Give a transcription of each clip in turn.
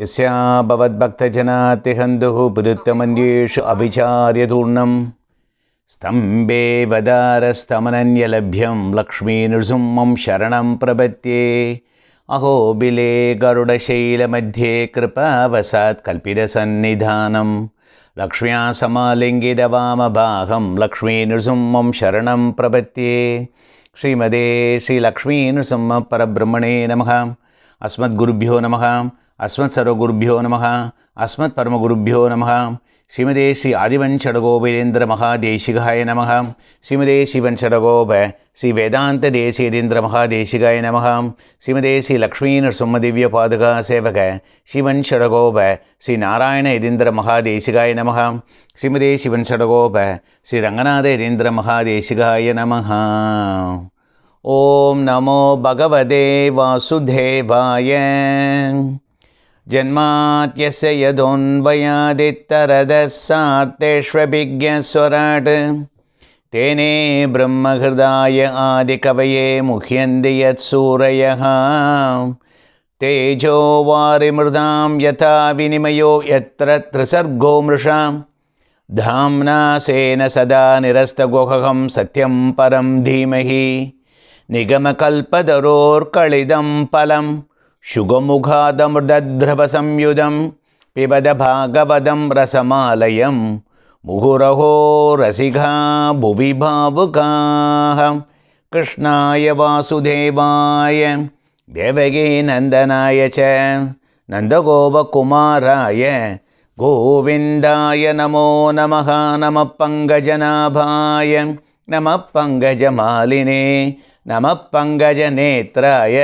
यस्या भवद्भक्तजनातिहन्धुः पुरुत्यमन्येषु अभिचार्यदूर्णं वदारस्तमनन्यलभ्यं लक्ष्मीनृसिंहं शरणं प्रपत्ये अहो बिले गरुडशैलमध्ये कृपावसात् कल्पितसन्निधानं लक्ष्म्या समालिङ्गितवामभागं लक्ष्मीनृसिंहं शरणं प्रपत्ये श्रीमदे श्रीलक्ष्मीनृसिंहपरब्रह्मणे परब्रह्मणे नमः अस्मद्गुरुभ्यो नमः அஸ்மத் சர்வகுருபியோ நமக அஸ்மத் பரமகுருபியோ நமக ஸ்ரீமதே ஸ்ரீ ஆதிவன் சடகோபேந்திர மகாதேசிகாய நமக ஸ்ரீமதே சிவன் சடகோப ஸ்ரீ வேதாந்த தேசியதேந்திர மகாதேசிகாய நமக ஸ்ரீமதே ஸ்ரீ லக்ஷ்மீ நரசிம்மதிவ்ய பாதுகா சேவக சிவன் சடகோப ஸ்ரீ நாராயண எதேந்திர மகாதேசிகாய நமக ஸ்ரீமதே சிவன் ஸ்ரீ ரங்கநாத எதேந்திர மகாதேசிகாய நமக ஓம் நமோ பகவதே வாசுதேவாய ஜன்மாத்தியச யதோன்வயாதித்தரதசார்த்தேஷ்வபிஜஸ்வராட் தேனே பிரம்மஹிருதாய ஆதிகவயே முஹ்யந்தி யத் சூரயः तेजो वारिमृदां यथा विनिमयो यत्र त्रिसर्गो मृषां धाम्ना सेन सदा निरस्तगुहं सत्यं परं धीमहि निगमकल्पदरोर्कळिदं फलम् शुगमुघादमुदध्रवसंयुदं पिबदभागवदं रसमालयं रसिका भुवि भावुकाः कृष्णाय वासुदेवाय देवगीनन्दनाय च नन्दगोपकुमाराय गोविन्दाय नमो नमः नमः पङ्कजनाभाय नमः पङ्कजमालिने नमः पङ्गजनेत्राय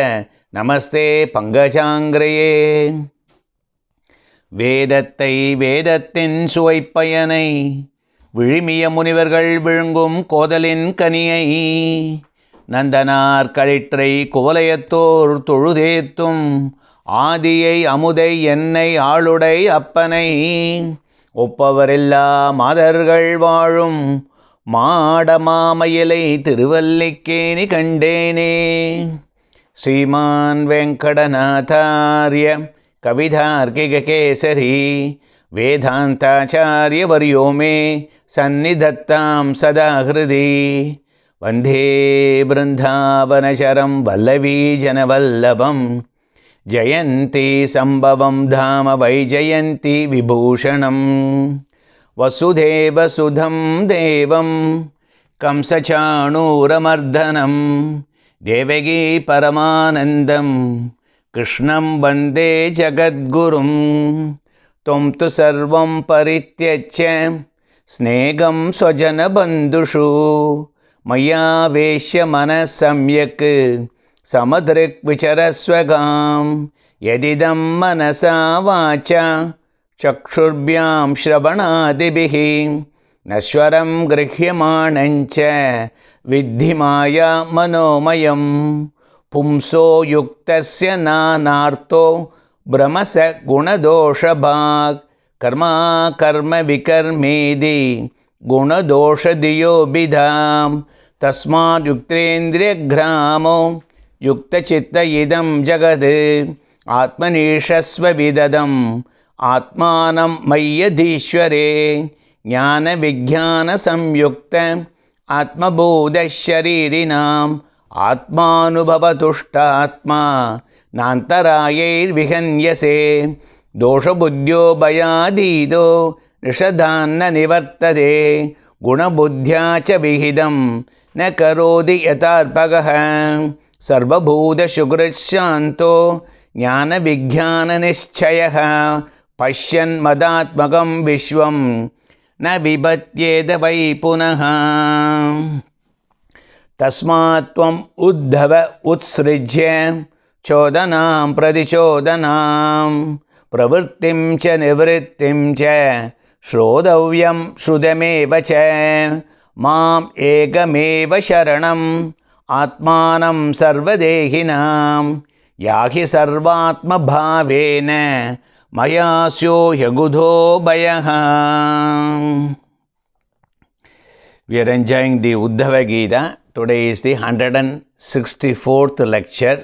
நமஸ்தே பங்கஜாங்கிரையே வேதத்தை வேதத்தின் சுவைப்பயனை விழுமிய முனிவர்கள் விழுங்கும் கோதலின் கனியை நந்தனார் கழிற்றை குவலையத்தோர் தொழுதேத்தும் ஆதியை அமுதை என்னை ஆளுடை அப்பனை ஒப்பவரில்லா மாதர்கள் வாழும் மாடமாமயிலை திருவல்லிக்கேனி கண்டேனே श्रीमान् वेङ्कटनाथार्यकविधार्गिकेसरी वेदान्ताचार्यवर्यो मे सन्निधत्तां सदा हृदि वन्दे वल्लवीजनवल्लभं जयन्ति सम्भवं धाम वैजयन्ती विभूषणं वसुधेवसुधं देवं कंसचाणूरमर्दनम् देवगी परमानन्दं कृष्णं वन्दे जगद्गुरुं त्वं तु सर्वं परित्यज्य स्नेहं स्वजनबन्धुषु मया वेश्य मनः सम्यक् यदिदं मनसा वाच चक्षुर्भ्यां श्रवणादिभिः नश्वरं गृह्यमाणञ्च विद्धिमाया मनोमयं पुंसो युक्तस्य नानार्तो भ्रमस गुणदोषभाग् कर्माकर्मविकर्मेदि गुणदोषधियोभिधां तस्माद्युक्तेन्द्रियघ्रामो युक्तचित्त इदं जगद् आत्मनीषस्व आत्मानं मय्यधीश्वरे ज्ञानविज्ञानसंयुक्त आत्मबूधशरीरिणाम् आत्मानुभवतुष्टात्मा नान्तरायैर्विहन्यसे दोषबुद्ध्यो भयादीदो ऋषधान्न निवर्तते गुणबुद्ध्या च विहितं न करोति यथार्पकः सर्वभूतशुकृशान्तो ज्ञानविज्ञाननिश्चयः पश्यन्मदात्मकं विश्वं न बिभत्येद वै पुनः तस्मात् त्वम् उद्धव उत्सृज्य चोदनां प्रतिचोदनां प्रवृत्तिं च निवृत्तिं च श्रुतमेव च माम् एकमेव शरणम् आत्मानं सर्वदेहिनां याहि सर्वात्मभावेन மயா சியோ ஹெகுதோ பயஹா We are enjoying the Uddhava Gita. Today is the 164th lecture.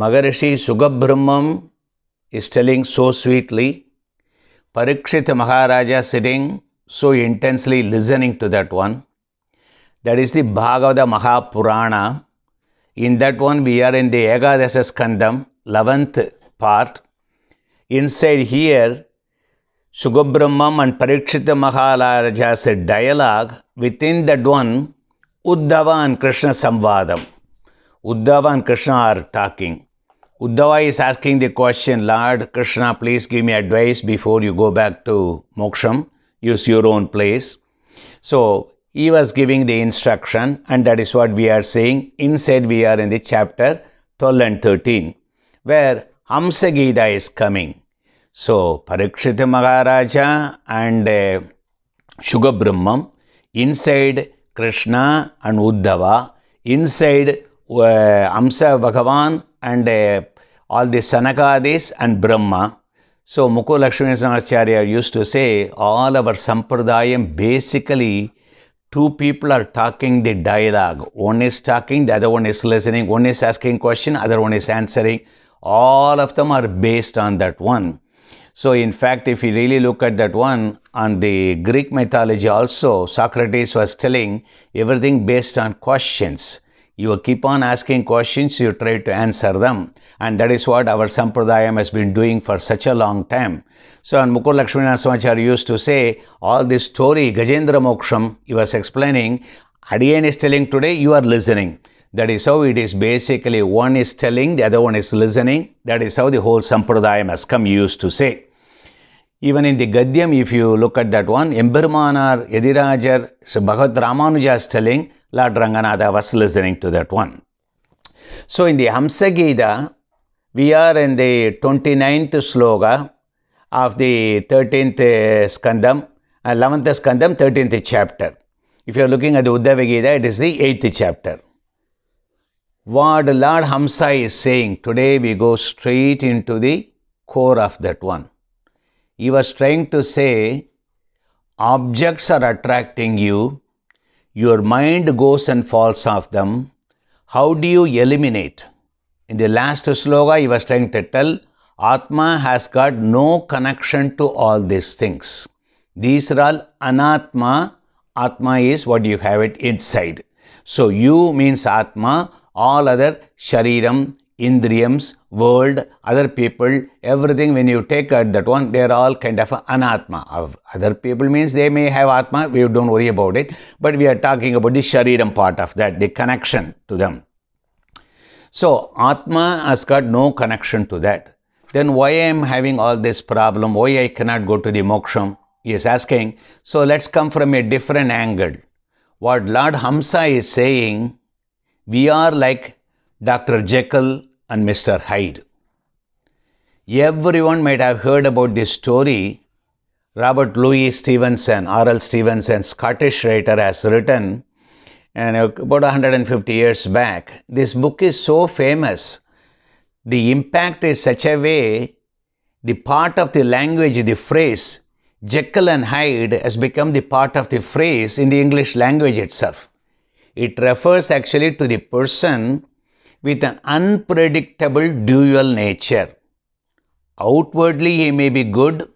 Maharishi Sugabhrahmam is telling so sweetly. Parikshit Maharaja sitting so intensely listening to that one. That is the Bhagavata Mahapurana. In that one, we are in the Ekadasa Skandam, 11th part. inside here, Sugabramam and Parikshita Maharaj has a dialogue. Within that one, Uddhava and Krishna Samvadam. Uddhava and Krishna are talking. Uddhava is asking the question, Lord Krishna, please give me advice before you go back to Moksham. Use your own place. So he was giving the instruction, and that is what we are saying. Inside, we are in the chapter 12 and 13, where Hamsa Gita is coming. So, Parikshita Maharaja and uh, Shugabramam inside Krishna and Uddhava, inside uh, Amsa Bhagavan and uh, all the Sanakadis and Brahma. So, Mukul Lakshminarayanacharya used to say, all our sampradayam basically two people are talking the dialogue. One is talking, the other one is listening. One is asking question, other one is answering all of them are based on that one. So, in fact, if you really look at that one, on the Greek mythology also, Socrates was telling everything based on questions. You keep on asking questions, you try to answer them. And that is what our Sampradayam has been doing for such a long time. So, and Mukul Lakshminarasimachar used to say, all this story, Gajendra Moksham, he was explaining, Adiyan is telling today, you are listening. That is how it is basically one is telling, the other one is listening. That is how the whole Sampradayam has come used to say. Even in the Gadyam, if you look at that one, Embirmanar, Edirajar, so Bhagavad Ramanuja is telling, Lord Ranganatha was listening to that one. So in the Hamsagita, we are in the 29th sloka of the 13th skandam, 11th skandam, 13th chapter. If you are looking at the Uddhava Gita, it is the 8th chapter what Lord Hamsa is saying. Today we go straight into the core of that one. He was trying to say objects are attracting you, your mind goes and falls off them. How do you eliminate? In the last slogan, he was trying to tell Atma has got no connection to all these things. These are all anatma. Atma is what you have it inside. So, you means Atma, all other shariram, indriyams, world, other people, everything when you take out that one, they are all kind of anatma. Other people means they may have atma, we don't worry about it. But we are talking about the shariram part of that, the connection to them. So, atma has got no connection to that. Then why I am having all this problem, why I cannot go to the moksham? He is asking. So, let's come from a different angle. What Lord Hamsa is saying, we are like Dr. Jekyll and Mr. Hyde. Everyone might have heard about this story. Robert Louis Stevenson, R.L. Stevenson, Scottish writer, has written and about 150 years back. This book is so famous. The impact is such a way the part of the language, the phrase Jekyll and Hyde has become the part of the phrase in the English language itself. It refers actually to the person with an unpredictable dual nature. Outwardly, he may be good,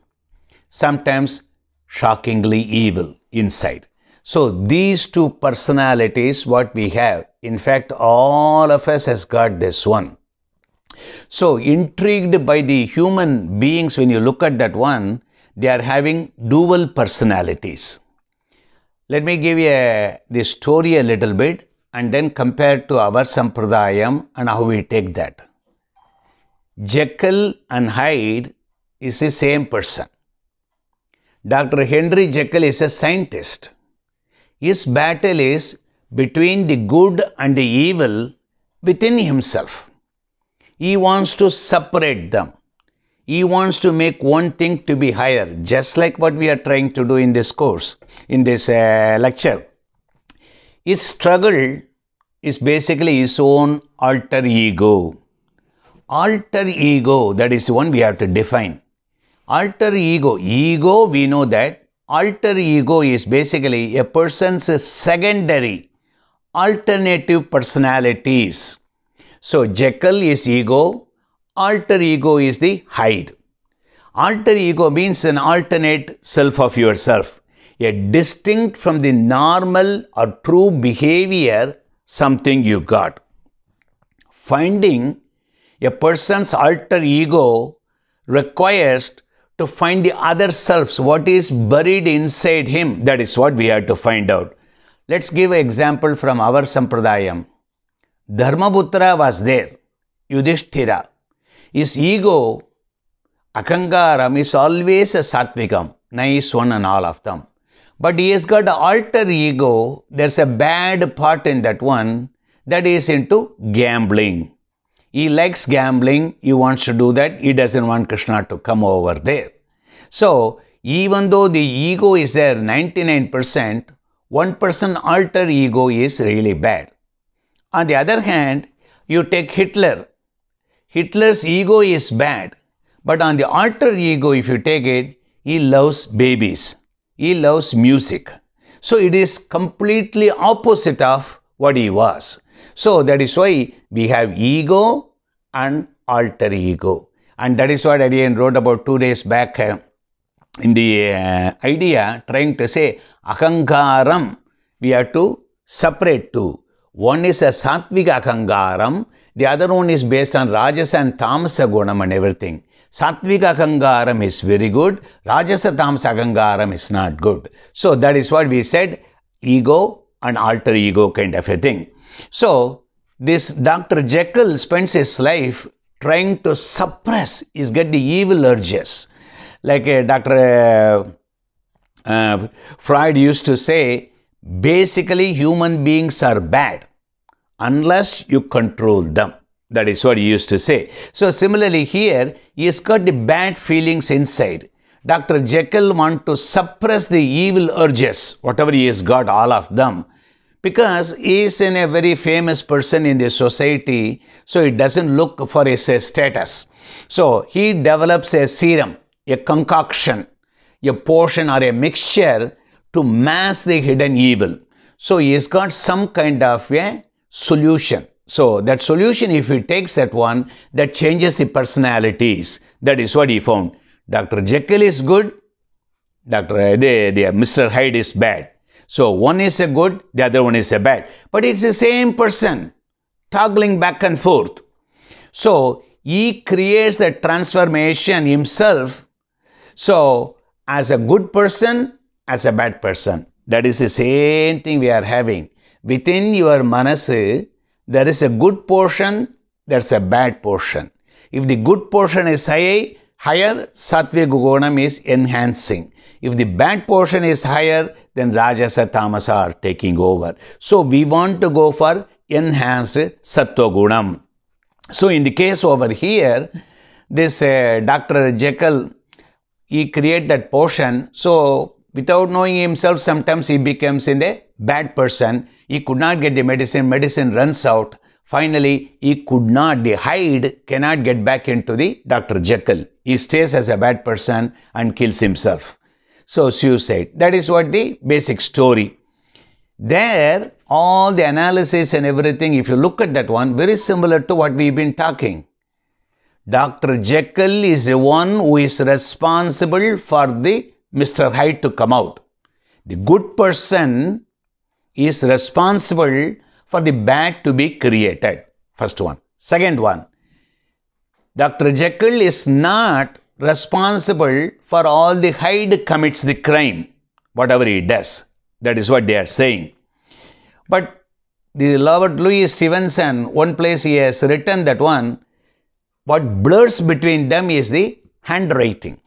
sometimes shockingly evil inside. So, these two personalities, what we have, in fact, all of us has got this one. So, intrigued by the human beings, when you look at that one, they are having dual personalities. Let me give you a, the story a little bit and then compare to our sampradayam and how we take that. Jekyll and Hyde is the same person. Dr. Henry Jekyll is a scientist. His battle is between the good and the evil within himself. He wants to separate them he wants to make one thing to be higher, just like what we are trying to do in this course, in this uh, lecture. His struggle is basically his own alter ego. Alter ego, that is one we have to define. Alter ego, ego, we know that. Alter ego is basically a person's secondary, alternative personalities. So, Jekyll is ego, alter ego is the hide. Alter ego means an alternate self of yourself, a distinct from the normal or true behavior something you got. Finding a person's alter ego requires to find the other selves, what is buried inside him. That is what we have to find out. Let's give an example from our Sampradayam. Dharmaputra was there, Yudhishthira. His ego, Akangaram, is always a Satvikam, nice one and of them. But he has got alter ego, there's a bad part in that one, that is into gambling. He likes gambling, he wants to do that, he doesn't want Krishna to come over there. So, even though the ego is there 99%, 1% alter ego is really bad. On the other hand, you take Hitler, Hitler's ego is bad, but on the alter ego, if you take it, he loves babies. He loves music. So it is completely opposite of what he was. So that is why we have ego and alter ego. And that is what Arian wrote about two days back uh, in the uh, idea trying to say ahangaram. We have to separate two. One is a sattvic ahangaram the other one is based on Rajas and Tamasa Gunam and everything. Satvika Akangaram is very good. Rajasa Tamasa Akangaram is not good. So that is what we said, ego and alter ego kind of a thing. So this Dr. Jekyll spends his life trying to suppress his get the evil urges. Like uh, Dr. Uh, uh, Freud used to say, basically human beings are bad unless you control them. That is what he used to say. So similarly here, he's got the bad feelings inside. Dr. Jekyll want to suppress the evil urges, whatever he has got, all of them, because he is in a very famous person in the society, so he doesn't look for his uh, status. So he develops a serum, a concoction, a potion or a mixture to mask the hidden evil. So he has got some kind of a solution. So that solution, if he takes that one, that changes the personalities. That is what he found. Dr. Jekyll is good. Dr. Uh, they, they, uh, Mr. Hyde is bad. So one is a good, the other one is a bad. But it's the same person toggling back and forth. So he creates the transformation himself. So as a good person, as a bad person. That is the same thing we are having within your manasu, there is a good portion, there's a bad portion. If the good portion is high, higher, satwa gugunam is enhancing. If the bad portion is higher, then rajasa, tamasa are taking over. So we want to go for enhanced sattva gunam. So in the case over here, this uh, Dr. Jekyll, he create that portion. So without knowing himself, sometimes he becomes in the bad person. He could not get the medicine. Medicine runs out. Finally, he could not, the Hyde cannot get back into the Dr. Jekyll. He stays as a bad person and kills himself. So, suicide. That is what the basic story. There, all the analysis and everything, if you look at that one, very similar to what we've been talking. Dr. Jekyll is the one who is responsible for the Mr. Hyde to come out. The good person is responsible for the bat to be created. First one. Second one, Dr. Jekyll is not responsible for all the Hyde commits the crime, whatever he does. That is what they are saying. But the Robert Louis Stevenson, one place he has written that one, what blurs between them is the handwriting.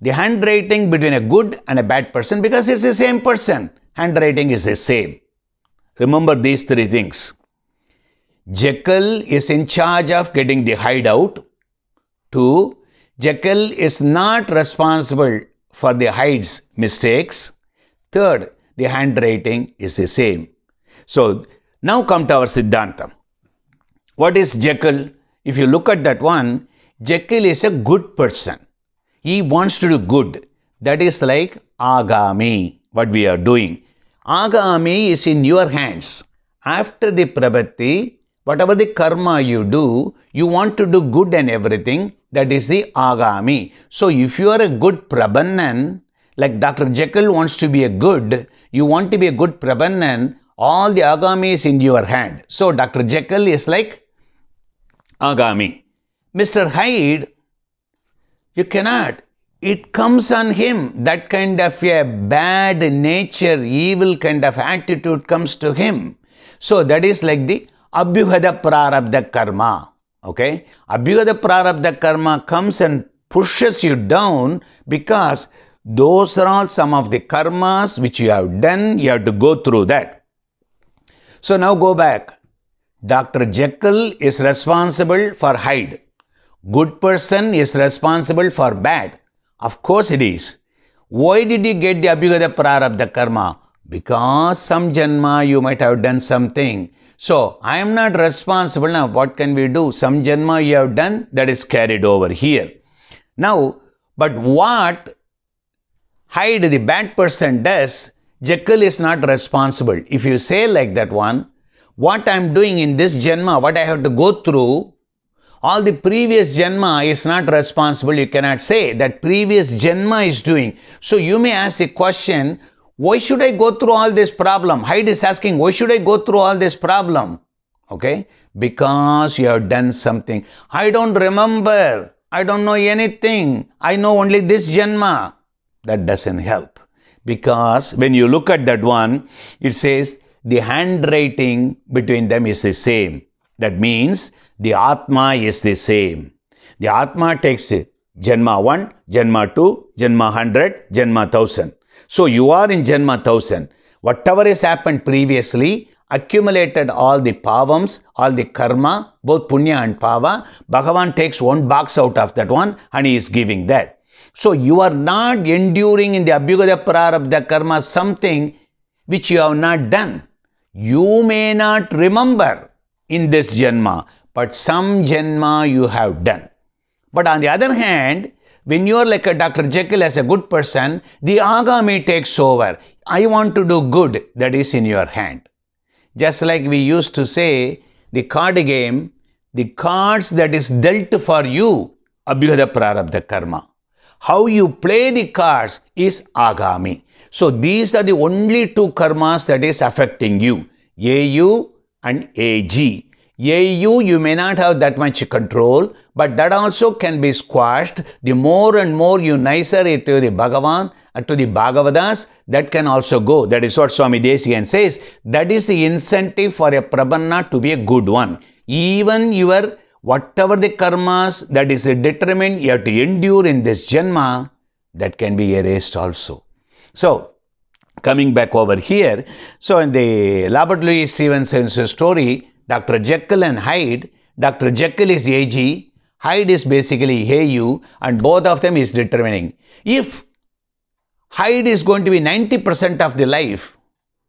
The handwriting between a good and a bad person because it's the same person handwriting is the same. Remember these three things. Jekyll is in charge of getting the hideout. Two, Jekyll is not responsible for the hide's mistakes. Third, the handwriting is the same. So now come to our Siddhanta. What is Jekyll? If you look at that one, Jekyll is a good person. He wants to do good. That is like agami, what we are doing. Agami is in your hands. After the prabhati, whatever the karma you do, you want to do good and everything. That is the agami. So if you are a good prabhanan, like Dr. Jekyll wants to be a good, you want to be a good prabhanan, all the agami is in your hand. So Dr. Jekyll is like agami. Mr. Hyde, you cannot it comes on him. That kind of a bad nature, evil kind of attitude comes to him. So that is like the Abhyuhada Prarabdha Karma. Okay? Abhyuhada Prarabdha Karma comes and pushes you down because those are all some of the karmas which you have done. You have to go through that. So now go back. Dr. Jekyll is responsible for Hyde. Good person is responsible for bad of course it is. Why did you get the Abhyugada Prarabdha Karma? Because some Janma you might have done something. So, I am not responsible now. What can we do? Some Janma you have done, that is carried over here. Now, but what hide the bad person does, Jekyll is not responsible. If you say like that one, what I am doing in this Janma, what I have to go through, all the previous Janma is not responsible. You cannot say that previous Janma is doing. So you may ask the question, why should I go through all this problem? Hyde is asking, why should I go through all this problem? Okay, because you have done something. I don't remember. I don't know anything. I know only this Janma. That doesn't help. Because when you look at that one, it says the handwriting between them is the same. That means the Atma is the same. The Atma takes Janma 1, Janma 2, Janma 100, Janma 1000. So you are in Janma 1000. Whatever has happened previously, accumulated all the pavams, all the karma, both punya and pava. Bhagavan takes one box out of that one and he is giving that. So you are not enduring in the abhyugada prarabdha karma something which you have not done. You may not remember in this janma, but some janma you have done. But on the other hand, when you are like a Dr. Jekyll as a good person, the agami takes over. I want to do good, that is in your hand. Just like we used to say, the card game, the cards that is dealt for you, abhyuhada prarabdha karma. How you play the cards is agami. So these are the only two karmas that is affecting you, AU and AG. Yea, you, you may not have that much control, but that also can be squashed. The more and more you nicer it to the Bhagavan, uh, to the Bhagavadas, that can also go. That is what Swami Desigan says. That is the incentive for a Prabanna to be a good one. Even your, whatever the karmas that is determined, you have to endure in this Janma, that can be erased also. So, coming back over here, so in the Robert Louis Stevenson story, Dr. Jekyll and Hyde, Dr. Jekyll is AG, Hyde is basically AU and both of them is determining. If Hyde is going to be 90% of the life,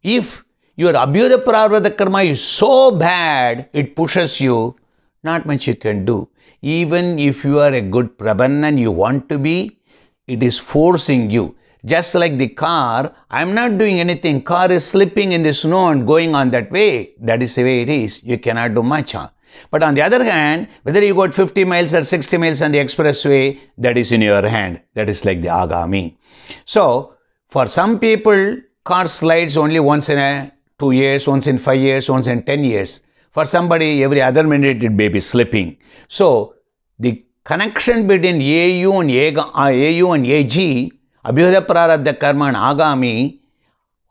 if your abhyuda prarvada karma is so bad, it pushes you, not much you can do. Even if you are a good prabhan and you want to be, it is forcing you. Just like the car, I'm not doing anything. Car is slipping in the snow and going on that way. That is the way it is. You cannot do much. Huh? But on the other hand, whether you got 50 miles or 60 miles on the expressway, that is in your hand. That is like the agami. So, for some people, car slides only once in a two years, once in five years, once in 10 years. For somebody, every other minute it may be slipping. So, the connection between AU and, AU and AG Abhyudaya Prarabdha Karma and Agami,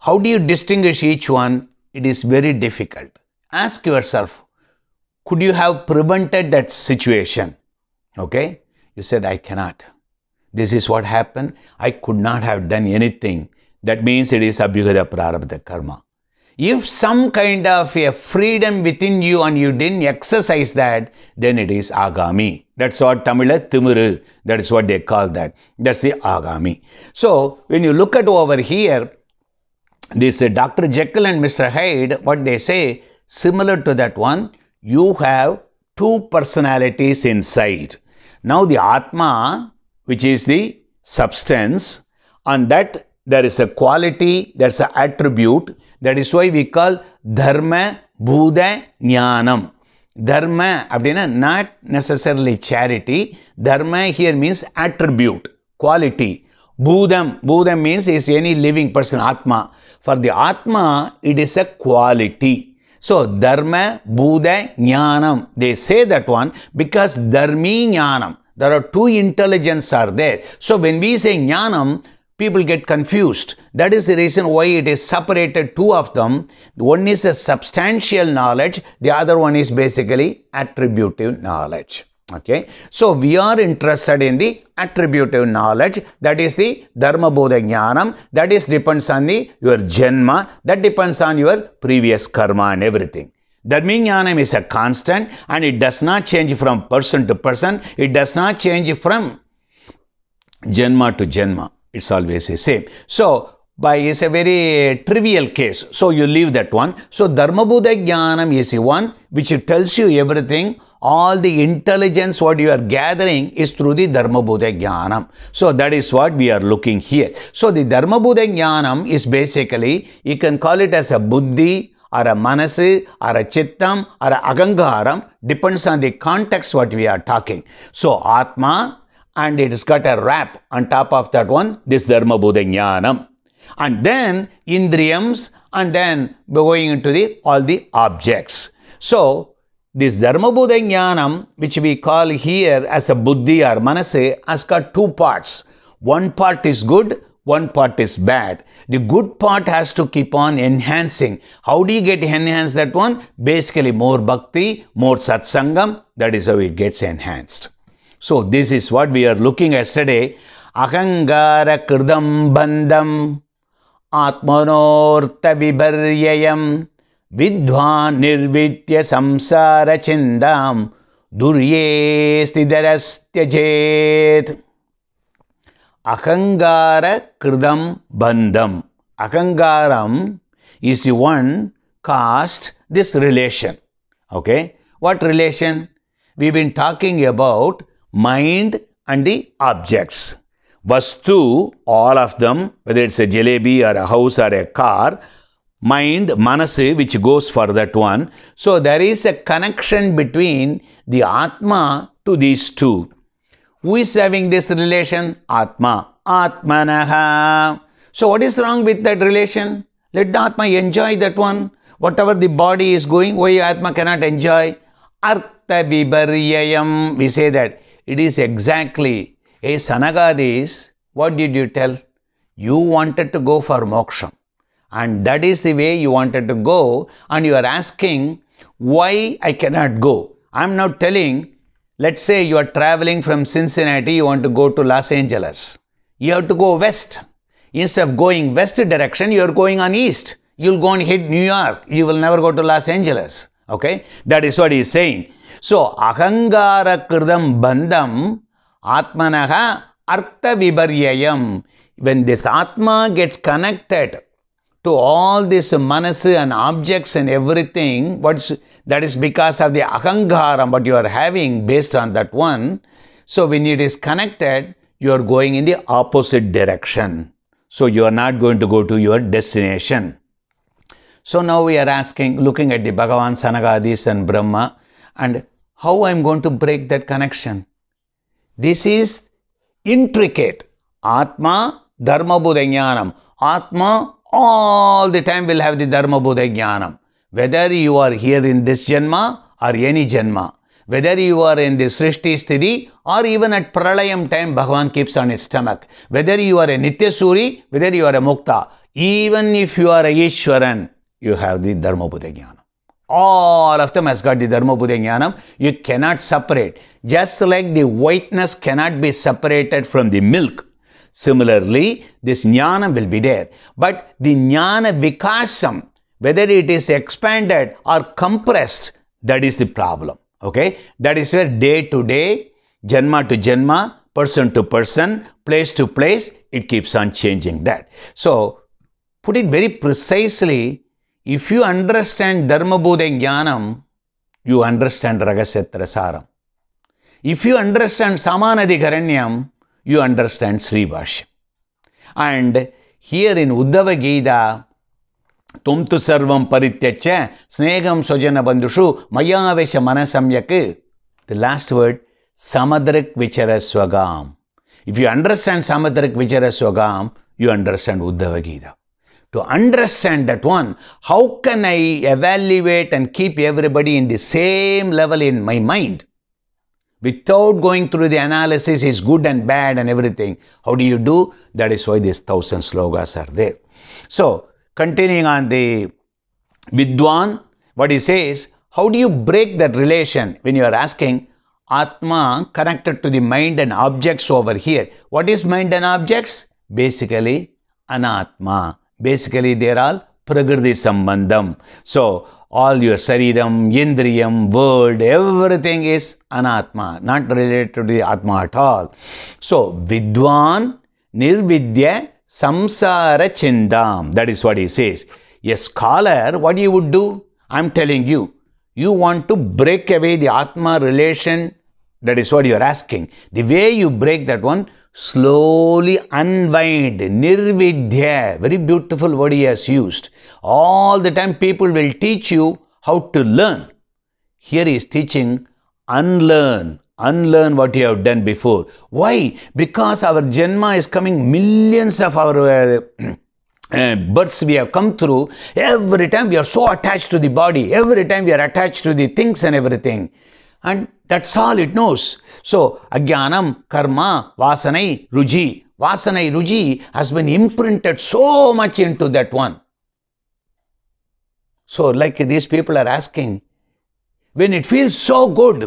how do you distinguish each one? It is very difficult. Ask yourself, could you have prevented that situation? Okay? You said, I cannot. This is what happened. I could not have done anything. That means it is abhyudaya Prarabdha Karma if some kind of a freedom within you and you didn't exercise that, then it is agami. That's what Tamil Timuru, that is what they call that. That's the agami. So, when you look at over here, this say uh, Dr. Jekyll and Mr. Hyde, what they say, similar to that one, you have two personalities inside. Now, the Atma, which is the substance, on that there is a quality, there's an attribute, that is why we call dharma bhuta jnanam dharma அப்படின்னா not necessarily charity dharma here means attribute quality bhutam bhutam means is any living person atma for the atma it is a quality so dharma bhuta jnanam they say that one because dharmi jnanam there are two intelligence are there so when we say jnanam people get confused. That is the reason why it is separated two of them. One is a substantial knowledge, the other one is basically attributive knowledge. Okay, so we are interested in the attributive knowledge that is the Dharma Bodha Jnanam that is depends on the your Janma that depends on your previous karma and everything. Dharma Dharmijnanam is a constant and it does not change from person to person, it does not change from Janma to Janma it's always the same. So, by is a very uh, trivial case. So, you leave that one. So, Dharmabhuta Jnanam is the one which tells you everything. All the intelligence what you are gathering is through the Dharmabhuta Jnanam. So, that is what we are looking here. So, the Dharmabhuta Jnanam is basically, you can call it as a Buddhi, or a Manasi or a chittam or a agangaram depends on the context what we are talking. So atma and it's got a wrap on top of that one, this Dharmabhudajnanam. And then Indriyams and then going into the all the objects. So this Dharmabhudajnanam which we call here as a Buddhi or Manase has got two parts. One part is good, one part is bad. The good part has to keep on enhancing. How do you get enhanced that one? Basically more bhakti, more satsangam, that is how it gets enhanced. So, this is what we are looking yesterday. Ahangara kridam bandham atmanortha vibharyayam vidhvan nirvitya samsara chindam duryestidarastyajeth. Ahangara kridam bandham. is the one cast. this relation. Okay. What relation? We've been talking about mind and the objects. Vastu, all of them, whether it's a jalebi or a house or a car, mind, manasi, which goes for that one. So there is a connection between the Atma to these two. Who is having this relation? Atma. Atmanaha. So what is wrong with that relation? Let the Atma enjoy that one. Whatever the body is going, why Atma cannot enjoy? Artha vibaryayam. We say that. It is exactly, a Sanagadi is, what did you tell? You wanted to go for moksha. And that is the way you wanted to go. And you are asking, why I cannot go? I am now telling, let's say you are traveling from Cincinnati, you want to go to Los Angeles. You have to go west. Instead of going west direction, you are going on east. You'll go and hit New York. You will never go to Los Angeles. Okay? That is what he is saying. So, ಅಹಂಗಾರಕೃತಂ ಬಂಧಂ ಆತ್ಮನಃ ಅರ್ಥ ವಿಪರ್ಯಯಂ When this ಆತ್ಮ gets connected to all this manasu and objects and everything what's that is because of the ahangaram what you are having based on that one so when it is connected you are going in the opposite direction so you are not going to go to your destination so now we are asking looking at the bhagavan sanagadis and brahma and how I'm going to break that connection. This is intricate. Atma, Dharma Buddha Atma all the time will have the Dharma Buddha Whether you are here in this Janma or any Janma, whether you are in the Srishti Sthiti or even at Pralayam time, Bhagavan keeps on his stomach. Whether you are a Nitya Suri, whether you are a Mukta, even if you are a Ishwaran, you have the Dharma Buddha all of them has got the Dharma Buddha Jnanam. You cannot separate. Just like the whiteness cannot be separated from the milk. Similarly, this Jnana will be there. But the Jnana Vikasam, whether it is expanded or compressed, that is the problem. Okay? That is where day to day, Janma to Janma, person to person, place to place, it keeps on changing that. So, put it very precisely, if you understand Dharma Bodhe Jnanam, you understand Ragasetra Saram. If you understand Samanadi Karanyam, you understand Sri Bhashyam. And here in Uddhava Gita, Tumtu Sarvam Parityacha, Snegam Sojana Bandushu, Mayavesha Manasamyak, the last word, Samadrik Vicharaswagam. If you understand Samadrik Vicharaswagam, you understand Uddhava Gita to understand that one, how can I evaluate and keep everybody in the same level in my mind? Without going through the analysis is good and bad and everything. How do you do? That is why these thousand slogans are there. So, continuing on the Vidwan, what he says, how do you break that relation when you are asking Atma connected to the mind and objects over here? What is mind and objects? Basically, Anatma Basically, they're all Prakriti Sambandham. So, all your Sariram, Indriyam, world, everything is Anatma, not related to the Atma at all. So, Vidwan Nirvidya Samsara Chindam. That is what he says. A scholar, what you would do? I'm telling you, you want to break away the Atma relation. That is what you're asking. The way you break that one, slowly unwind, nirvidya, very beautiful word he has used. All the time people will teach you how to learn. Here he is teaching unlearn, unlearn what you have done before. Why? Because our Janma is coming millions of our uh, uh births we have come through. Every time we are so attached to the body, every time we are attached to the things and everything. And that's all it knows so agyanam karma vasana ruchi vasana ruchi has been imprinted so much into that one so like these people are asking when it feels good, good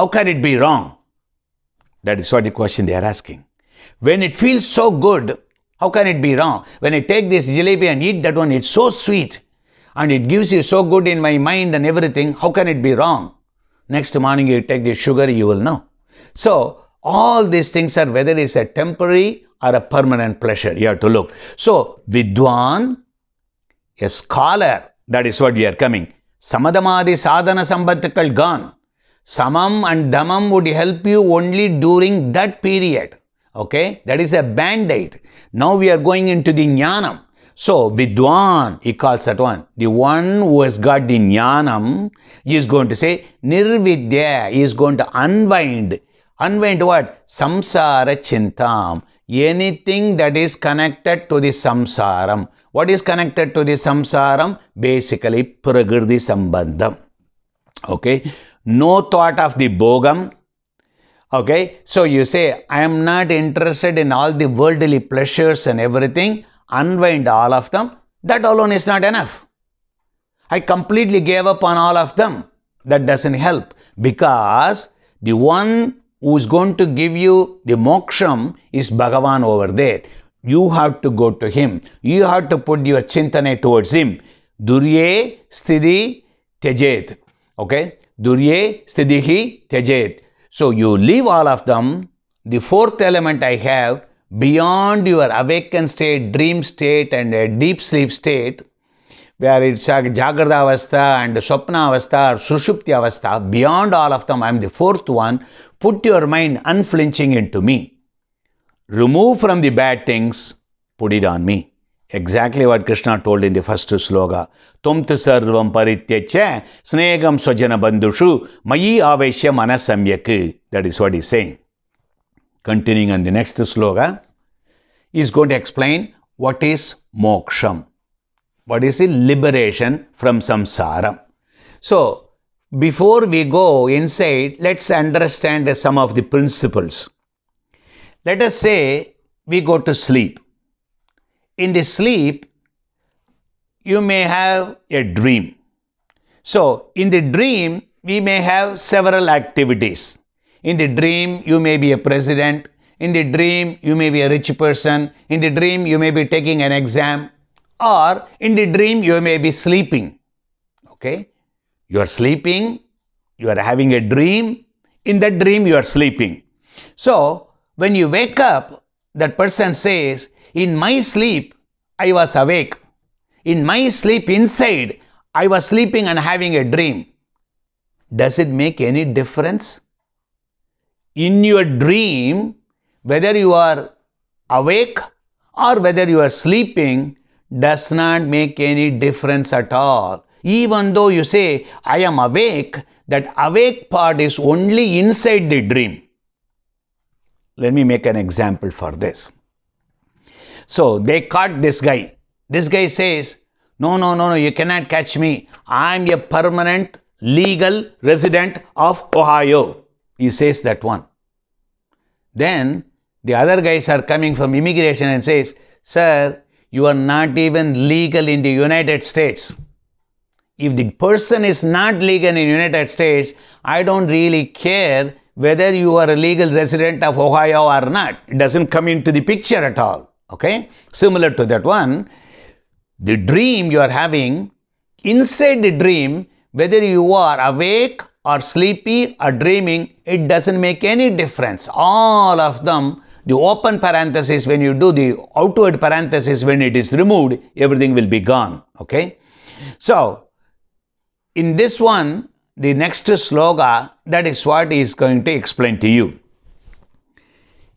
how can it be wrong that is what the question they're asking when it feels so good, how can it be wrong? When I take this jalebi and eat that one, it's so sweet and it gives you so good in my mind and everything, how can it be wrong? Next morning you take the sugar, you will know. So all these things are whether it's a temporary or a permanent pleasure. You have to look. So Vidwan, a scholar, that is what we are coming. Samadhamadi sadhana sambattakal gone. Samam and Dhamam would help you only during that period. Okay, that is a band-aid. Now we are going into the Jnanam. So, Vidwan, he calls that one. The one who has got the jnanam is going to say, Nirvidya, he is going to unwind. Unwind what? Samsara chintam. Anything that is connected to the samsaram. What is connected to the samsaram? Basically, prakriti sambandham. Okay. No thought of the bogam. Okay. So, you say, I am not interested in all the worldly pleasures and everything unwind all of them, that alone is not enough. I completely gave up on all of them. That doesn't help because the one who is going to give you the moksham is Bhagavan over there. You have to go to him. You have to put your chintane towards him. Durye sthidi tejet. Okay? Durye sthidhi tejet. So you leave all of them. The fourth element I have beyond your awakened state, dream state, and deep sleep state, where it's a Jagrada Avastha and Swapna Avastha or Sushupti Avastha, beyond all of them, I'm the fourth one, put your mind unflinching into me. Remove from the bad things, put it on me. Exactly what Krishna told in the first Tum Tumtu sarvam parityacha snegam swajana bandushu mayi avesha manasamyaku. That is what he's saying continuing on the next sloka, is going to explain what is moksham, what is the liberation from samsara. So, before we go inside, let's understand some of the principles. Let us say we go to sleep. In the sleep, you may have a dream. So, in the dream, we may have several activities. In the dream, you may be a president. In the dream, you may be a rich person. In the dream, you may be taking an exam. Or in the dream, you may be sleeping. Okay? You are sleeping, you are having a dream. In that dream, you are sleeping. So, when you wake up, that person says, In my sleep, I was awake. In my sleep inside, I was sleeping and having a dream. Does it make any difference? in your dream, whether you are awake or whether you are sleeping, does not make any difference at all. Even though you say, I am awake, that awake part is only inside the dream. Let me make an example for this. So they caught this guy. This guy says, No, no, no, no, you cannot catch me. I'm a permanent legal resident of Ohio. He says that one. Then the other guys are coming from immigration and says, sir, you are not even legal in the United States. If the person is not legal in the United States, I don't really care whether you are a legal resident of Ohio or not. It doesn't come into the picture at all. Okay? Similar to that one, the dream you are having, inside the dream, whether you are awake or sleepy or dreaming, it doesn't make any difference. All of them, the open parenthesis when you do the outward parenthesis when it is removed, everything will be gone. Okay. So, in this one, the next sloga, that is what he is going to explain to you.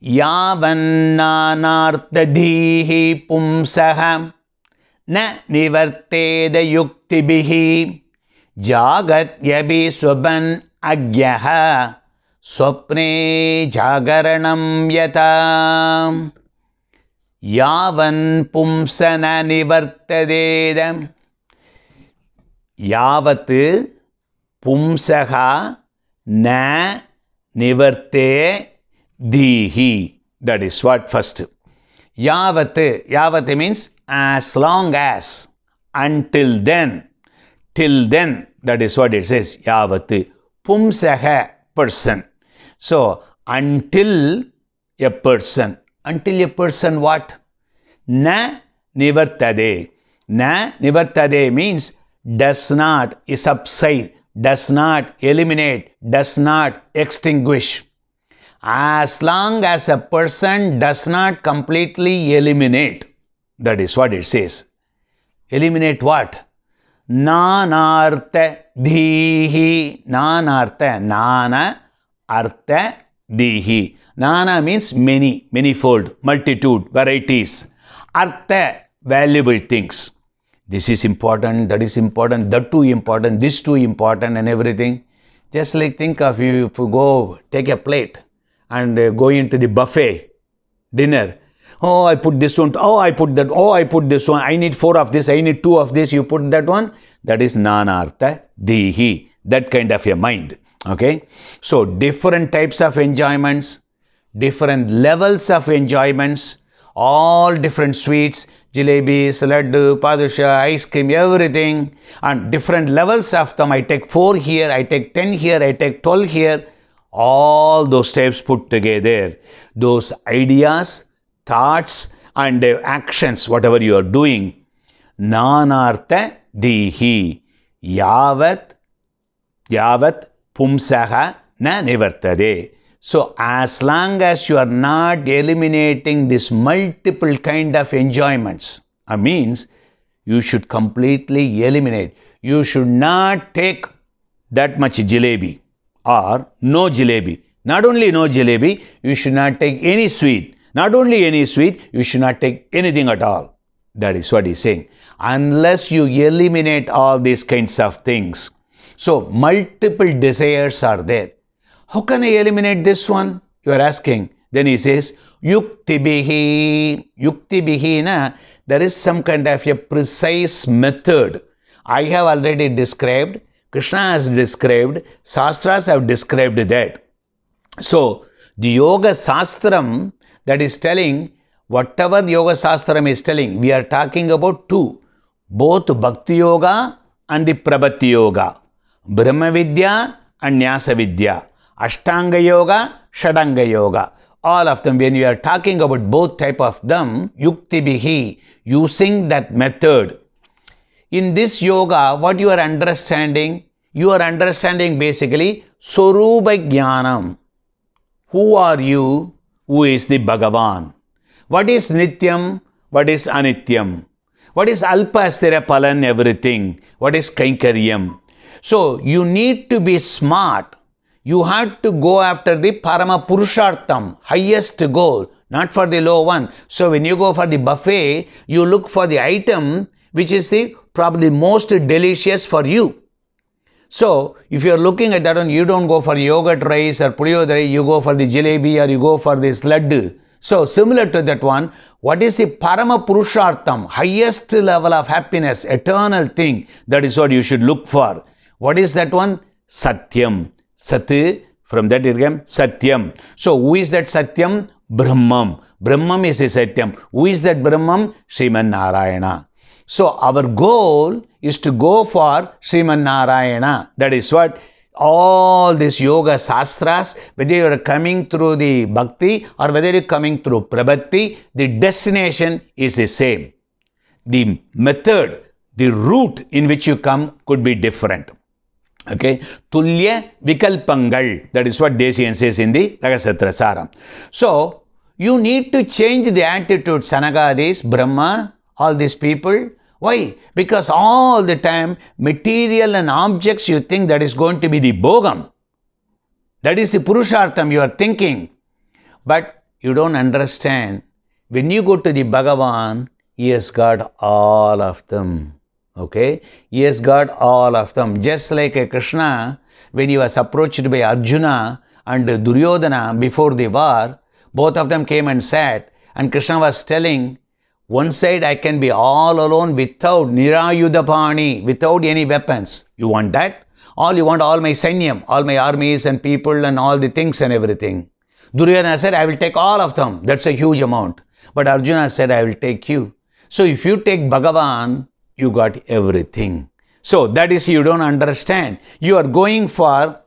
यावन्नानार्थधीः पुंसः yukti निवर्तेदयुक्तिभिः जागत्यपि स्वपन् अज्ञः स्वप्ने जागरणं यथा यावन् पुंसन निवर्तदेद यावत् पुंसः न நிவர்த்தே தீஹி that is what first yavat yavat means as long as until then till then. That is what it says. Yavatu. Pumsaha person. So until a person. Until a person what? Na nivartade. Na nivartade means does not subside, does not eliminate, does not extinguish. As long as a person does not completely eliminate, that is what it says. Eliminate what? नानार्थ दीहि नानार्थ नान अर्थ दीहि nana means many many fold multitude variety artha valuable things this is important that is important that too important this too important and everything just like think of you go take a plate and going to the buffet dinner Oh, I put this one. Oh, I put that. Oh, I put this one. I need four of this. I need two of this. You put that one. That is nanartha dihi. That kind of a mind. Okay. So, different types of enjoyments, different levels of enjoyments, all different sweets, jalebis, laddu, padusha, ice cream, everything, and different levels of them. I take 4 here, I take 10 here, I take 12 here. All those types put together, those ideas, thoughts and actions, whatever you are doing, nanartha dihi, yavat, yavat pumsaha na nivartade. So, as long as you are not eliminating this multiple kind of enjoyments, I uh, means you should completely eliminate. You should not take that much jalebi or no jalebi. Not only no jalebi, you should not take any sweet. Not only any sweet, you should not take anything at all. That is what he's saying. Unless you eliminate all these kinds of things. So, multiple desires are there. How can I eliminate this one? You are asking. Then he says, Yuktibihi. Yuktibihi na, there is some kind of a precise method. I have already described, Krishna has described, Sastras have described that. So, the Yoga Sastram that is telling whatever Yoga Sastram is telling, we are talking about two both Bhakti Yoga and the Prabhati Yoga, Brahma Vidya and Nyasa Vidya, Ashtanga Yoga, Shadanga Yoga. All of them, when you are talking about both type of them, Yukti Bihi, using that method. In this yoga, what you are understanding? You are understanding basically Sorupa Jnanam. Who are you? who is the Bhagavan. What is Nityam? What is Anityam? What is Alpasthira Palan? Everything. What is Kainkaryam? So you need to be smart. You have to go after the Parama Purushartham, highest goal, not for the low one. So when you go for the buffet, you look for the item which is the probably most delicious for you. So, if you are looking at that one, you don't go for yogurt rice or puliyodare, you go for the jalebi or you go for this laddu. So, similar to that one, what is the Parama Purushartham, highest level of happiness, eternal thing? That is what you should look for. What is that one? Satyam. Sati, from that it Satyam. So, who is that Satyam? Brahmam. Brahmam is the Satyam. Who is that Brahmam? Sriman Narayana. So, our goal is to go for Sriman That is what all these yoga sastras, whether you are coming through the bhakti or whether you're coming through prabhati, the destination is the same. The method, the route in which you come could be different. Okay, Tulya Vikalpangal, that is what Desian says in the Ragasatra Saram. So, you need to change the attitude, Sanagadis, Brahma, all these people, why? Because all the time, material and objects you think that is going to be the bogam. That is the Purushartham you are thinking. But you don't understand. When you go to the Bhagavan, He has got all of them. Okay? He has got all of them. Just like Krishna, when he was approached by Arjuna and Duryodhana before the war, both of them came and sat, and Krishna was telling one side, I can be all alone without Nirayudhapani, without any weapons. You want that? All you want all my sainyam, all my armies and people and all the things and everything. Duryodhana said, I will take all of them. That's a huge amount. But Arjuna said, I will take you. So if you take Bhagavan, you got everything. So that is you don't understand. You are going for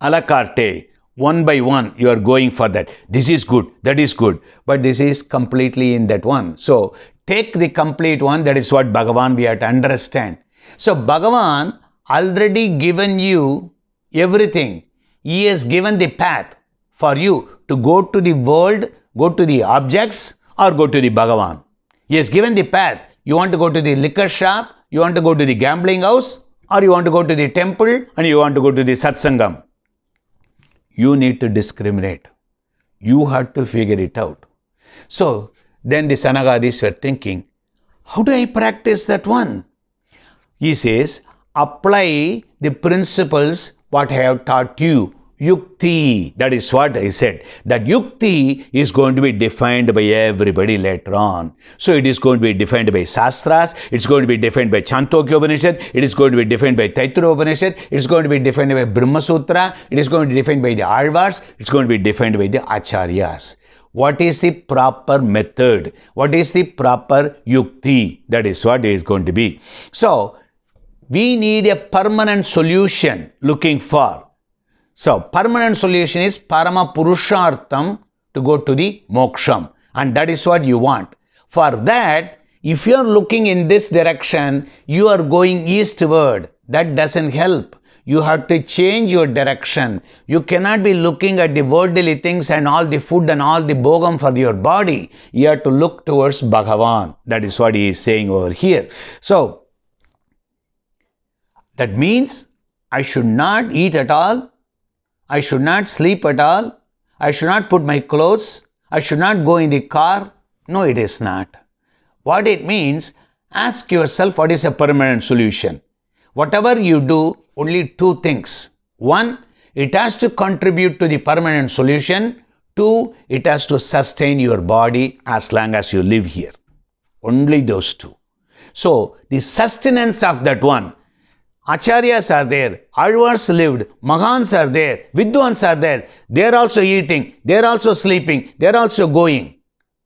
a la carte one by one you are going for that this is good that is good but this is completely in that one so take the complete one that is what bhagavan we have to understand so bhagavan already given you everything he has given the path for you to go to the world go to the objects or go to the bhagavan he has given the path you want to go to the liquor shop you want to go to the gambling house or you want to go to the temple and you want to go to the satsangam you need to discriminate. You have to figure it out. So then the Sanagadis were thinking, how do I practice that one? He says, apply the principles what I have taught you Yukti. That is what I said. That Yukti is going to be defined by everybody later on. So it is going to be defined by Sastras, it's going to be defined by Chantogya Upanishad, it is going to be defined by Taittiriya Upanishad, it is going to be defined by Brahma Sutra, it is going to be defined by the Arvars, it's going to be defined by the Acharyas. What is the proper method? What is the proper Yukti? That is what it is going to be. So, we need a permanent solution looking for so, permanent solution is parama purushartham to go to the moksham and that is what you want. For that, if you are looking in this direction, you are going eastward. That doesn't help. You have to change your direction. You cannot be looking at the worldly things and all the food and all the bogam for your body. You have to look towards Bhagavan. That is what he is saying over here. So, that means I should not eat at all I should not sleep at all. I should not put my clothes. I should not go in the car. No, it is not. What it means, ask yourself what is a permanent solution. Whatever you do, only two things. One, it has to contribute to the permanent solution. Two, it has to sustain your body as long as you live here. Only those two. So, the sustenance of that one Acharyas are there, Alvars lived, Mahans are there, Vidwans are there. They are also eating, they are also sleeping, they are also going.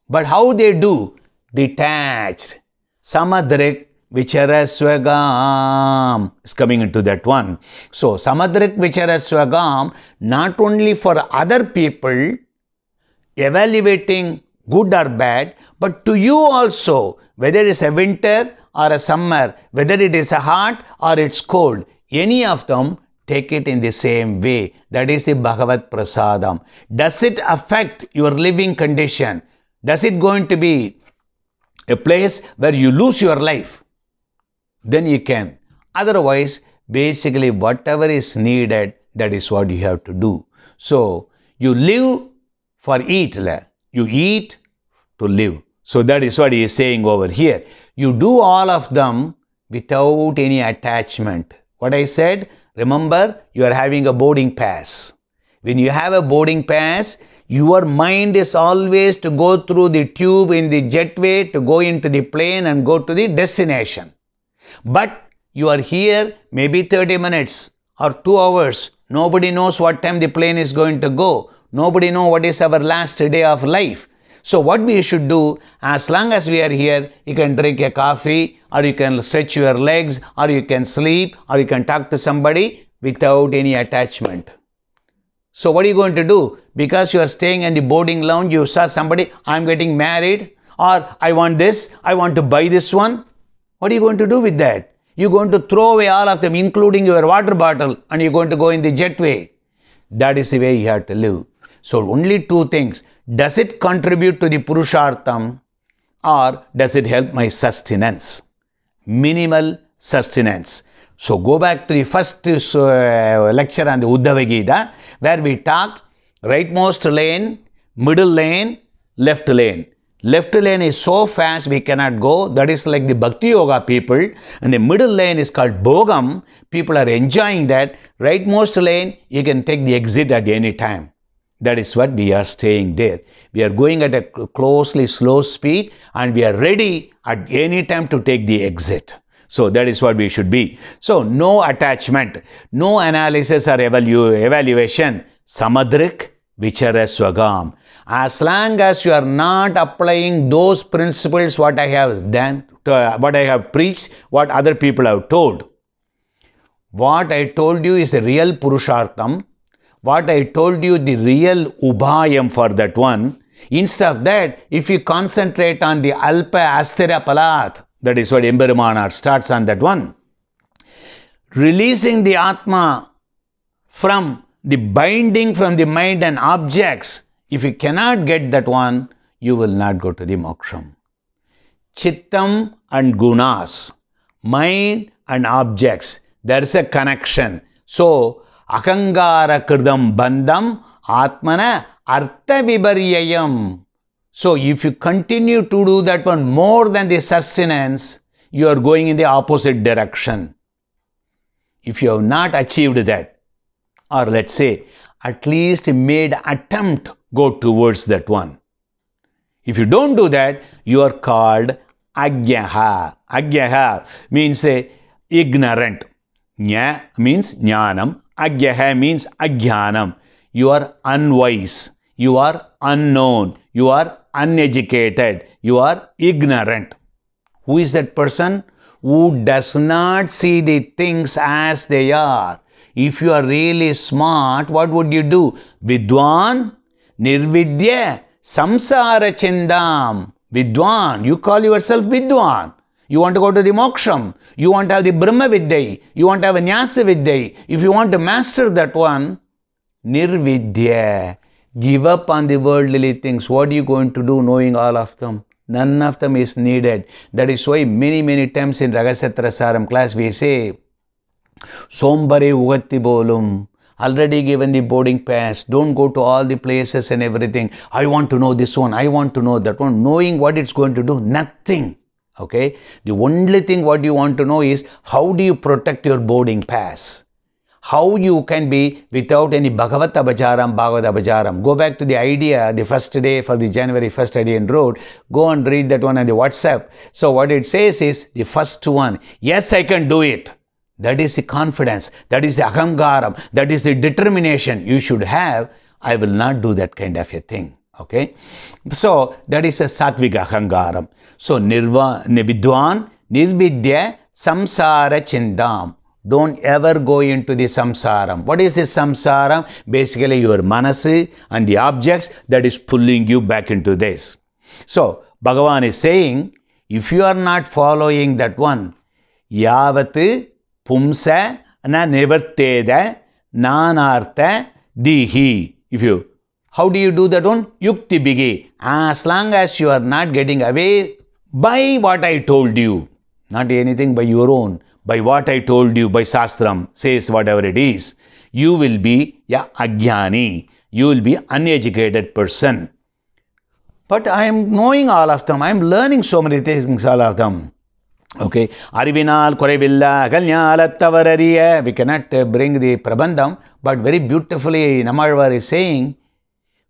But how they do? Detached. Samadrik Vicharaswagam is coming into that one. So, Samadrik Vicharaswagam, not only for other people evaluating good or bad, but to you also, whether it's a winter or a summer, whether it is hot or it's cold, any of them take it in the same way. That is the Bhagavad Prasadam. Does it affect your living condition? Does it going to be a place where you lose your life? Then you can. Otherwise, basically whatever is needed, that is what you have to do. So, you live for eat. You eat to live. So that is what he is saying over here. You do all of them without any attachment. What I said, remember, you are having a boarding pass. When you have a boarding pass, your mind is always to go through the tube in the jetway to go into the plane and go to the destination. But you are here maybe 30 minutes or 2 hours. Nobody knows what time the plane is going to go. Nobody knows what is our last day of life. So what we should do, as long as we are here, you can drink a coffee or you can stretch your legs or you can sleep or you can talk to somebody without any attachment. So what are you going to do? Because you are staying in the boarding lounge, you saw somebody, I'm getting married or I want this, I want to buy this one. What are you going to do with that? You're going to throw away all of them, including your water bottle and you're going to go in the jetway. That is the way you have to live. So only two things. Does it contribute to the Purushartham or does it help my sustenance? Minimal sustenance. So go back to the first uh, lecture on the Uddhava Gita where we talked rightmost lane, middle lane, left lane. Left lane is so fast we cannot go. That is like the Bhakti Yoga people. And the middle lane is called Bogam. People are enjoying that. Rightmost lane, you can take the exit at any time. That is what we are staying there. We are going at a closely slow speed and we are ready at any time to take the exit. So that is what we should be. So no attachment, no analysis or evalu evaluation. Samadrik vichara swagam. As long as you are not applying those principles, what I have done, what I have preached, what other people have told. What I told you is a real Purushartham what I told you the real ubayam for that one. Instead of that, if you concentrate on the Alpa Asthira Palat, that is what Embermanar starts on that one. Releasing the Atma from the binding from the mind and objects, if you cannot get that one, you will not go to the moksham. Chittam and gunas, mind and objects, there is a connection. So, akangarakritam bandham atmana artha viparyayam. So if you continue to do that one more than the sustenance, you are going in the opposite direction. If you have not achieved that, or let's say at least made attempt go towards that one. If you don't do that, you are called agyaha. Agyaha means a ignorant. Nya means jnanam. Agyaha means agyanam. You are unwise. You are unknown. You are uneducated. You are ignorant. Who is that person? Who does not see the things as they are. If you are really smart, what would you do? Vidwan, Nirvidya, Samsara Chindam. Vidwan. You call yourself Vidwan. You want to go to the moksham. You want to have the Brahma Vidyai. You want to have a Nyasa Vidyai. If you want to master that one, Nirvidya. Give up on the worldly things. What are you going to do knowing all of them? None of them is needed. That is why many, many times in Ragasatra Saram class we say, Sombare Ugatti Bolum already given the boarding pass. Don't go to all the places and everything. I want to know this one. I want to know that one. Knowing what it's going to do, nothing okay the only thing what you want to know is how do you protect your boarding pass how you can be without any Bhagavata Bajaram, Bhagavata Bajaram. Go back to the idea, the first day for the January 1st idea and wrote. Go and read that one on the WhatsApp. So what it says is the first one, yes, I can do it. That is the confidence. That is the ahamgaram. That is the determination you should have. I will not do that kind of a thing. Okay, so that is a satvika ahangaram. So nirva, vidwan, nirvidya, samsara chindam. Don't ever go into the samsaram. What is this samsaram? Basically your manasi and the objects that is pulling you back into this. So Bhagavan is saying, if you are not following that one, yavati pumsa na nivarteda nanartha dihi. If you how do you do that one? Yukti bigi. As long as you are not getting away by what I told you, not anything by your own, by what I told you, by Sastram, says whatever it is, you will be ya agyani. You will be uneducated person. But I am knowing all of them. I am learning so many things, all of them. Okay. Arivinal, குறைவில்லா அகல்ஞாலத்தவர் அறிய we cannot bring the Prabandham but very beautifully Nammalvar is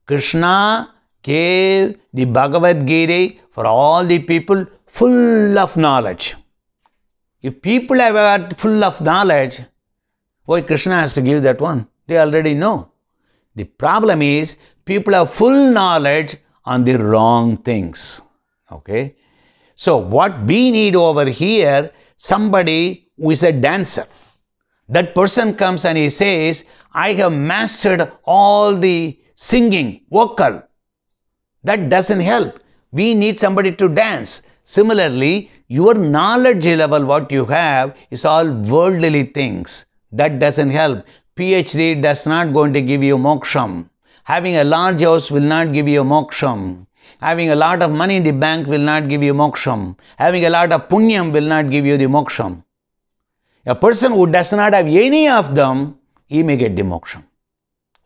Krishna gave the Bhagavad Gita for all the people full of knowledge. If people have got full of knowledge, why Krishna has to give that one? They already know. The problem is people have full knowledge on the wrong things. Okay? So what we need over here, somebody who is a dancer. That person comes and he says, I have mastered all the singing, vocal. That doesn't help. We need somebody to dance. Similarly, your knowledge level, what you have, is all worldly things. That doesn't help. PhD does not going to give you moksham. Having a large house will not give you moksham. Having a lot of money in the bank will not give you moksham. Having a lot of punyam will not give you the moksham. A person who does not have any of them, he may get the moksham.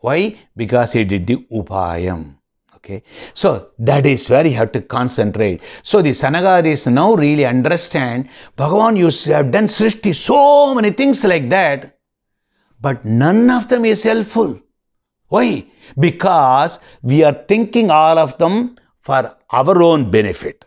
Why? Because he did the upayam. Okay. So that is where you have to concentrate. So the Sanagadis now really understand Bhagavan, you have done Srishti, so many things like that, but none of them is helpful. Why? Because we are thinking all of them for our own benefit.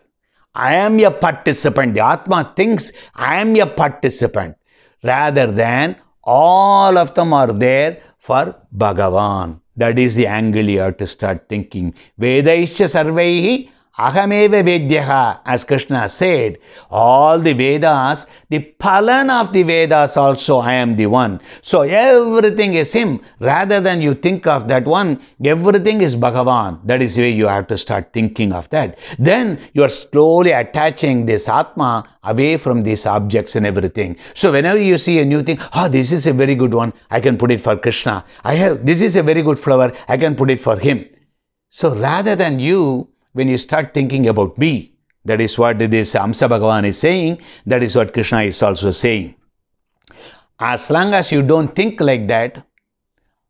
I am a participant. The Atma thinks I am a participant rather than all of them are there for Bhagavan. That is the angle you have to start thinking. Vedas Vedaisya sarvaihi Ahameva Vedyaha, as Krishna said, all the Vedas, the Palan of the Vedas also, I am the one. So everything is Him. Rather than you think of that one, everything is Bhagavan. That is the way you have to start thinking of that. Then you are slowly attaching this Atma away from these objects and everything. So whenever you see a new thing, oh, this is a very good one, I can put it for Krishna. I have, this is a very good flower, I can put it for Him. So rather than you when you start thinking about me. That is what this Amsa Bhagavan is saying. That is what Krishna is also saying. As long as you don't think like that,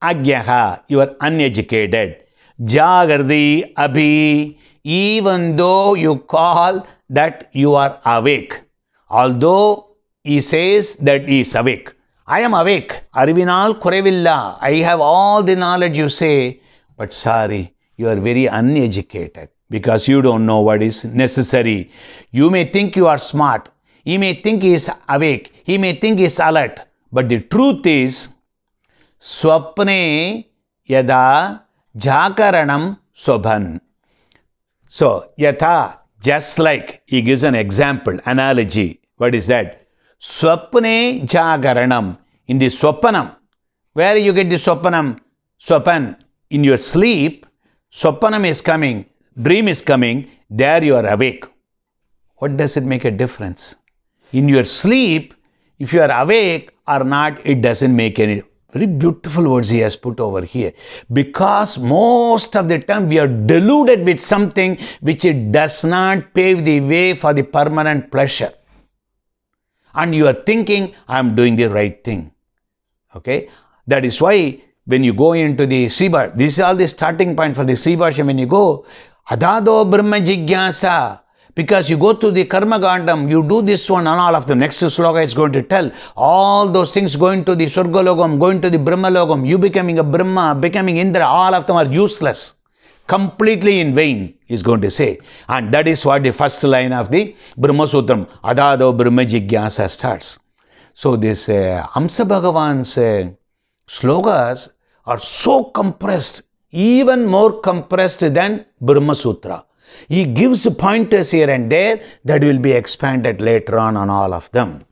agyaha, you are uneducated. Jagardi abhi, even though you call that you are awake. Although he says that he is awake. I am awake. Arivinal Kurevilla. I have all the knowledge you say. But sorry, you are very uneducated because you don't know what is necessary. You may think you are smart. He may think he is awake. He may think he is alert. But the truth is, Swapne Yada Jakaranam Sobhan. So, Yatha, just like, he gives an example, analogy. What is that? Swapne Jagaranam. In the Swapanam. Where you get the Swapanam? Swapan. In your sleep, Swapanam is coming dream is coming, there you are awake. What does it make a difference? In your sleep, if you are awake or not, it doesn't make any very beautiful words he has put over here because most of the time we are deluded with something which it does not pave the way for the permanent pleasure and you are thinking i am doing the right thing okay that is why when you go into the Sibar, this is all the starting point for the Sibarsha. When you go, Adado Brahma Jigyasa. Because you go to the Karma Gandam, you do this one and all of the next sloka it's going to tell all those things going to the Surgalogam, going to the Brahma Logam, you becoming a Brahma, becoming Indra, all of them are useless. Completely in vain, is going to say. And that is what the first line of the Brahma Sutram, Adado Brahma Jigyasa starts. So this uh, Amsa Bhagavan's uh, slokas are so compressed even more compressed than Brahma Sutra. He gives pointers here and there that will be expanded later on on all of them.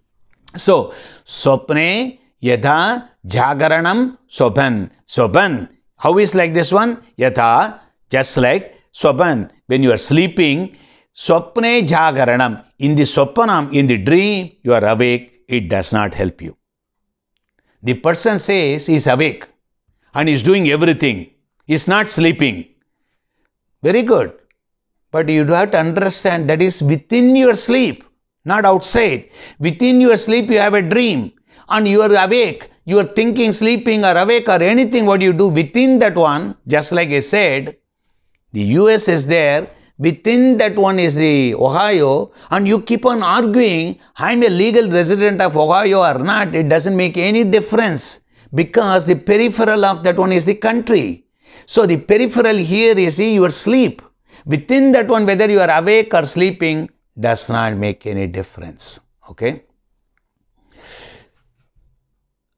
So, Sopne Yada Jagaranam sopan sopan. How is like this one? Yada, just like sopan. When you are sleeping, Sopne Jagaranam. In the Sopanam, in the dream, you are awake. It does not help you. The person says he is awake and he is doing everything is not sleeping. Very good. But you have to understand that is within your sleep, not outside. Within your sleep, you have a dream and you are awake. You are thinking, sleeping, or awake, or anything what you do within that one, just like I said, the US is there, within that one is the Ohio, and you keep on arguing, I'm a legal resident of Ohio or not, it doesn't make any difference because the peripheral of that one is the country. So the peripheral here is your sleep. Within that one, whether you are awake or sleeping does not make any difference. Okay.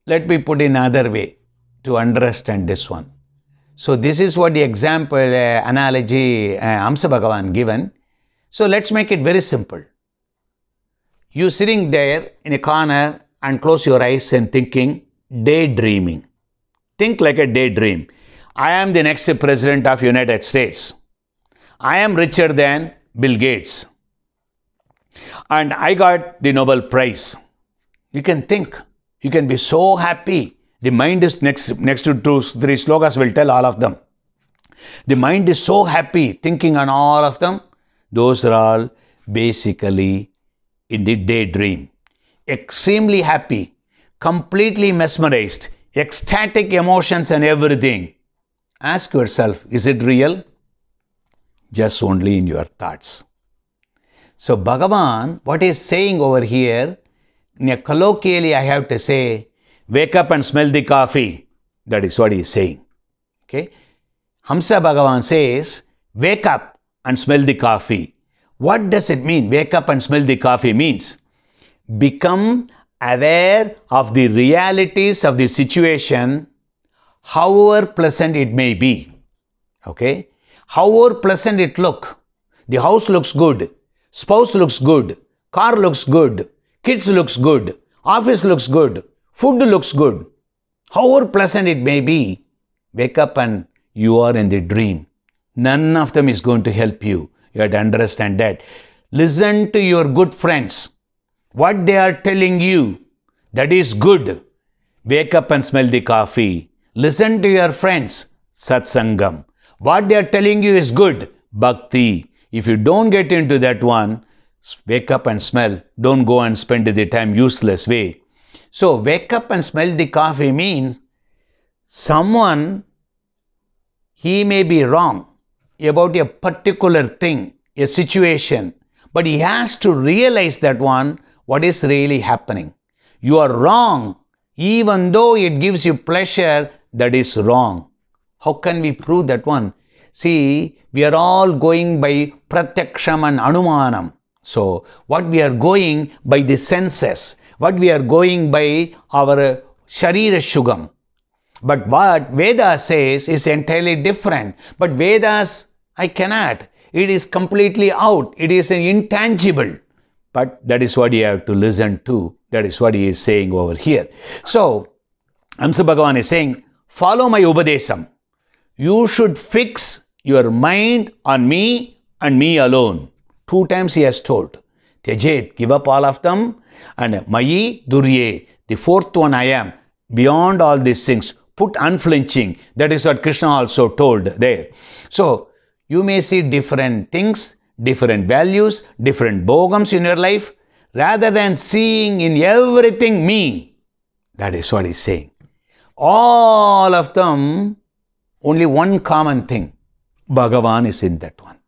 Let me put in another way to understand this one. So this is what the example, uh, analogy uh, Amsa Bhagavan given. So let's make it very simple. You sitting there in a corner and close your eyes and thinking, daydreaming. Think like a daydream. I am the next president of United States. I am richer than Bill Gates. And I got the Nobel Prize. You can think. You can be so happy. The mind is next next to two, three slogans will tell all of them. The mind is so happy thinking on all of them. Those are all basically in the daydream. Extremely happy, completely mesmerized, ecstatic emotions and everything ask yourself is it real? Just only in your thoughts. So, Bhagavan, what is saying over here, in a colloquially, I have to say, wake up and smell the coffee. That is what he is saying. Okay? Hamsa Bhagavan says, wake up and smell the coffee. What does it mean? Wake up and smell the coffee means become aware of the realities of the situation however pleasant it may be. Okay? However pleasant it look. The house looks good. Spouse looks good. Car looks good. Kids looks good. Office looks good. Food looks good. However pleasant it may be, wake up and you are in the dream. None of them is going to help you. You have to understand that. Listen to your good friends. What they are telling you, that is good. Wake up and smell the coffee Listen to your friends, satsangam. What they are telling you is good, bhakti. If you don't get into that one, wake up and smell. Don't go and spend the time useless way. So wake up and smell the coffee means someone, he may be wrong about a particular thing, a situation, but he has to realize that one, what is really happening. You are wrong, even though it gives you pleasure that is wrong. How can we prove that one? See, we are all going by pratyaksham and anumanam. So, what we are going by the senses, what we are going by our sharira shugam. But what Veda says is entirely different. But Vedas, I cannot. It is completely out. It is an intangible. But that is what you have to listen to. That is what he is saying over here. So, Amsa Bhagavan is saying, follow my Upadesam. You should fix your mind on me and me alone. Two times he has told. Tejet, give up all of them. And Mayi Durye, the fourth one I am. Beyond all these things, put unflinching. That is what Krishna also told there. So, you may see different things, different values, different bogams in your life, rather than seeing in everything me. That is what he's saying all of them, only one common thing Bhagavan is in that one.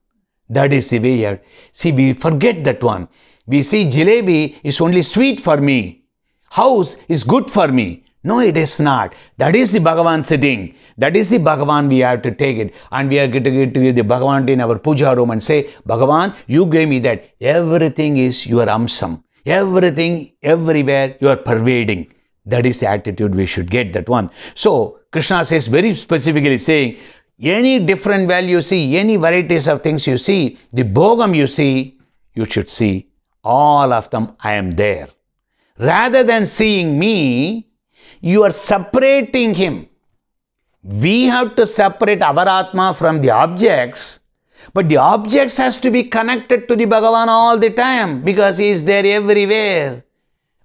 That is severe. See, we forget that one. We see jalebi is only sweet for me. House is good for me. No, it is not. That is the Bhagavan sitting. That is the Bhagavan we have to take it. And we are going to get to the Bhagavan in our puja room and say, Bhagavan, you gave me that. Everything is your amsam. Everything, everywhere, you are pervading. That is the attitude we should get, that one. So, Krishna says very specifically saying, any different value you see, any varieties of things you see, the bogam you see, you should see all of them, I am there. Rather than seeing me, you are separating him. We have to separate our Atma from the objects, but the objects has to be connected to the Bhagavan all the time because he is there everywhere.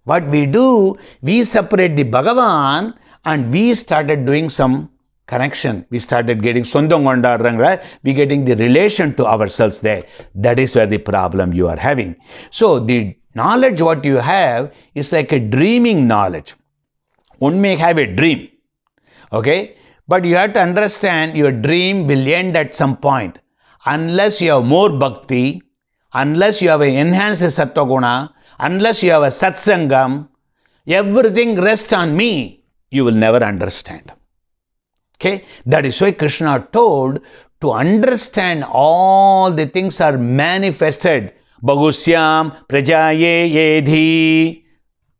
What we do, we separate the Bhagavan and we started doing some connection. We started getting Sondanganda Rangra, we getting the relation to ourselves there. That is where the problem you are having. So the knowledge what you have is like a dreaming knowledge. One may have a dream, okay? But you have to understand your dream will end at some point. Unless you have more bhakti, unless you have enhanced sattva guna, unless you have a satsangam, everything rests on me, you will never understand. Okay? That is why Krishna told to understand all the things are manifested. Bhagusyam prajaye yedhi.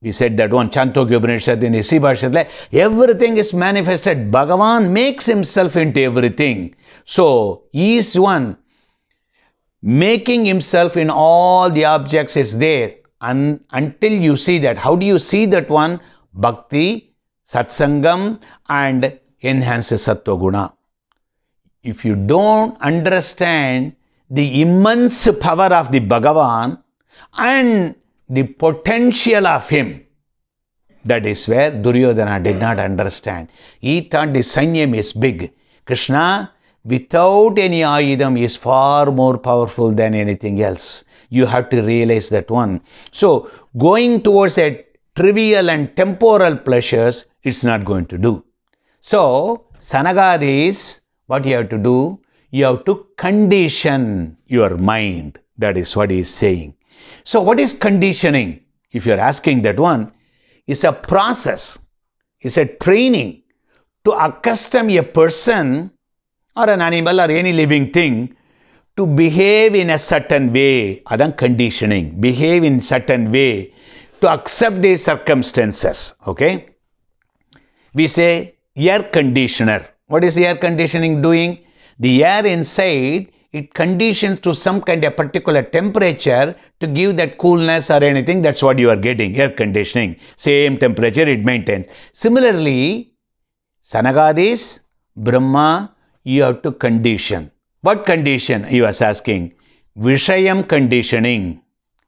We said that one, Chantogya Upanishad in Isibhashad. Everything is manifested. Bhagavan makes himself into everything. So, he is one. Making himself in all the objects is there un, until you see that. How do you see that one? Bhakti, Satsangam and enhances Sattva Guna. If you don't understand the immense power of the Bhagavan and the potential of him, that is where Duryodhana did not understand. He thought the sanyam is big. Krishna, without any ayudham, is far more powerful than anything else you have to realize that one. So going towards a trivial and temporal pleasures, it's not going to do. So sanagadis, what you have to do? You have to condition your mind. That is what he is saying. So what is conditioning? If you are asking that one, is a process, is a training to accustom a person or an animal or any living thing to behave in a certain way அதான் conditioning behave in certain way to accept these circumstances okay we say air conditioner what is air conditioning doing the air inside it conditions to some kind of particular temperature to give that coolness or anything that's what you are getting air conditioning same temperature it maintains similarly sanagadis brahma you have to condition what condition? He was asking. Vishayam conditioning.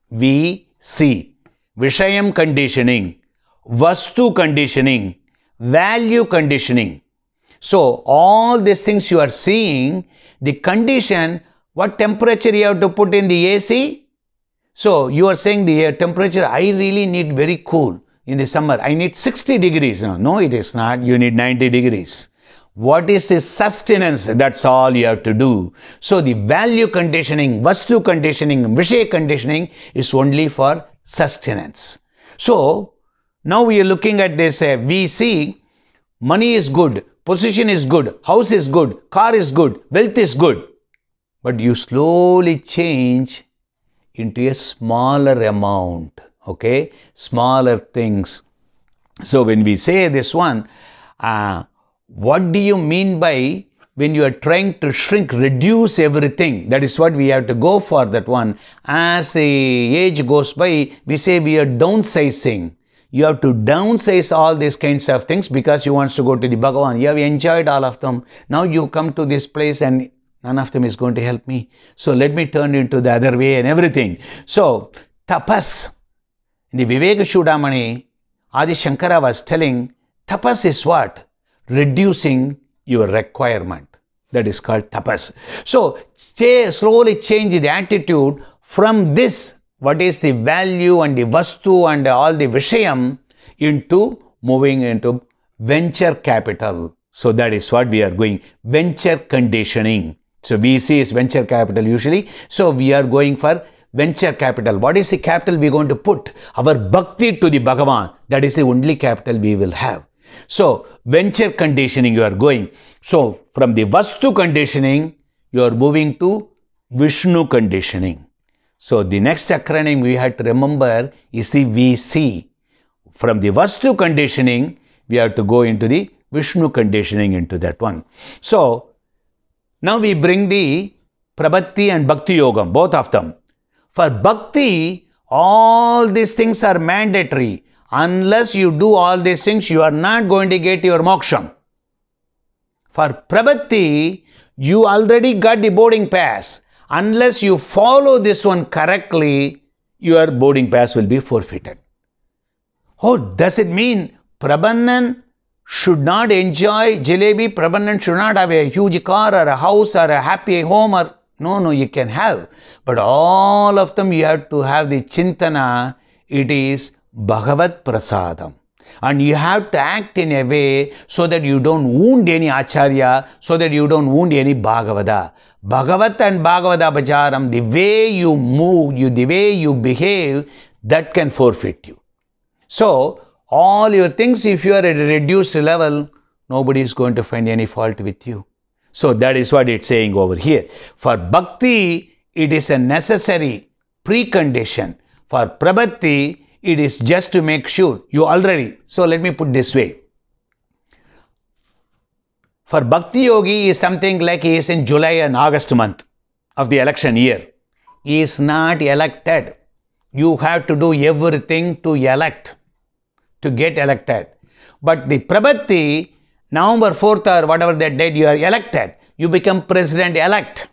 V C. Vishayam conditioning. Vastu conditioning. Value conditioning. So, all these things you are seeing, the condition, what temperature you have to put in the AC? So, you are saying the air temperature, I really need very cool in the summer. I need 60 degrees. No, no it is not. You need 90 degrees. What is the sustenance? That's all you have to do. So the value conditioning, vastu conditioning, vishay conditioning is only for sustenance. So now we are looking at this uh, VC. Money is good, position is good, house is good, car is good, wealth is good. But you slowly change into a smaller amount, okay? Smaller things. So when we say this one, uh, what do you mean by when you are trying to shrink, reduce everything? That is what we have to go for that one. As the age goes by, we say we are downsizing. You have to downsize all these kinds of things because you want to go to the Bhagavan. You have enjoyed all of them. Now you come to this place and none of them is going to help me. So let me turn into the other way and everything. So tapas, the Viveka Shudamani, Adi Shankara was telling, tapas is what? reducing your requirement. That is called tapas. So, stay, slowly change the attitude from this, what is the value and the vastu and all the vishayam, into moving into venture capital. So, that is what we are going. Venture conditioning. So, VC is venture capital usually. So, we are going for venture capital. What is the capital we are going to put? Our bhakti to the Bhagavan. That is the only capital we will have. So, venture conditioning you are going. So, from the Vastu conditioning, you are moving to Vishnu conditioning. So, the next acronym we had to remember is the VC. From the Vastu conditioning, we have to go into the Vishnu conditioning into that one. So, now we bring the Prabhati and Bhakti Yogam, both of them. For Bhakti, all these things are mandatory. Unless you do all these things, you are not going to get your moksha. For prabhati, you already got the boarding pass. Unless you follow this one correctly, your boarding pass will be forfeited. Oh, does it mean Prabhanan should not enjoy jalebi? Prabhanan should not have a huge car or a house or a happy home or no, no, you can have. But all of them you have to have the chintana. It is Bhagavad Prasadam. And you have to act in a way so that you don't wound any Acharya, so that you don't wound any Bhagavata. Bhagavat and Bhagavata Bhajaram, the way you move, you, the way you behave, that can forfeit you. So, all your things, if you are at a reduced level, nobody is going to find any fault with you. So, that is what it's saying over here. For bhakti, it is a necessary precondition. For prabhati, it is just to make sure you already. So let me put this way. For Bhakti Yogi is something like he is in July and August month of the election year. He is not elected. You have to do everything to elect, to get elected. But the Prabhati, November 4th or whatever that date you are elected, you become president elect.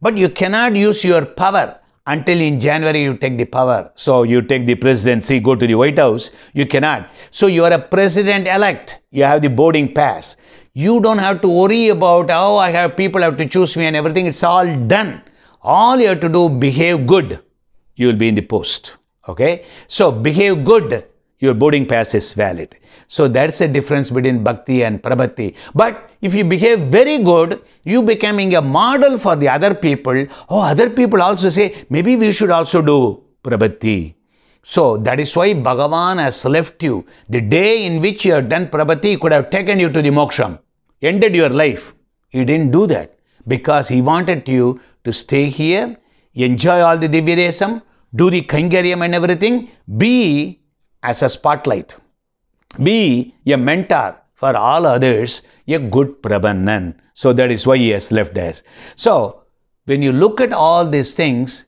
But you cannot use your power until in January you take the power. So you take the presidency, go to the White House. You cannot. So you are a president elect. You have the boarding pass. You don't have to worry about, oh, I have people have to choose me and everything. It's all done. All you have to do, behave good. You will be in the post. Okay. So behave good. Your boarding pass is valid. So that's the difference between bhakti and prabhati. But if you behave very good, you becoming a model for the other people. Oh, other people also say, maybe we should also do prabhati. So that is why Bhagavan has left you. The day in which you have done prabhati could have taken you to the moksham, ended your life. He didn't do that because he wanted you to stay here, enjoy all the Divyadesam, do the Kaingaryam and everything, be as a spotlight, be a mentor, for all others a good prabandhan. So that is why he has left us. So when you look at all these things,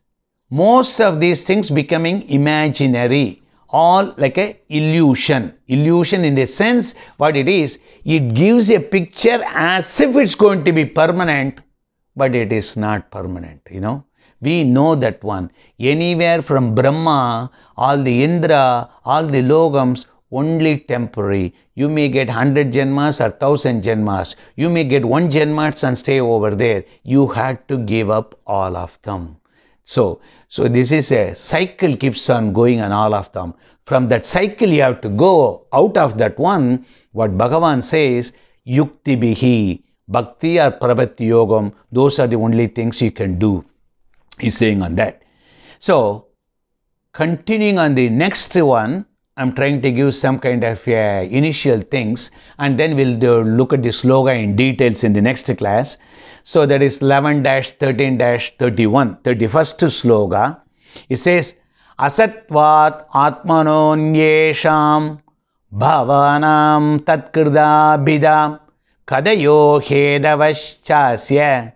most of these things becoming imaginary, all like a illusion. Illusion in the sense what it is, it gives a picture as if it's going to be permanent, but it is not permanent, you know. We know that one. Anywhere from Brahma, all the Indra, all the Logams, only temporary. You may get 100 Janmas or 1000 Janmas. You may get one Janmas and stay over there. You had to give up all of them. So, so this is a cycle keeps on going and all of them. From that cycle you have to go out of that one. What Bhagavan says, yukti bihi, bhakti or prabhati yogam, those are the only things you can do. He's saying on that. So, continuing on the next one, I'm trying to give some kind of uh, initial things and then we'll do, look at the slogan in details in the next class. So that is 11-13-31, 31st sloga. It says, Asatvat Atmanon Yesham Bhavanam kadeyo Bidam Kadayo Hedavaschasya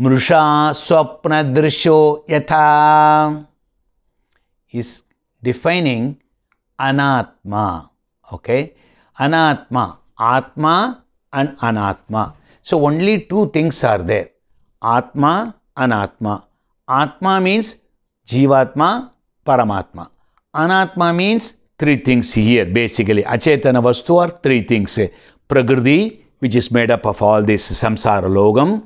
Mrusha Swapna Drisho Yatha is defining anatma. Okay, anatma, atma and anatma. So only two things are there atma, anatma. Atma means jivatma, paramatma. Anatma means three things here basically. Achetana vastu are three things. Pragrdi, which is made up of all this samsara logam,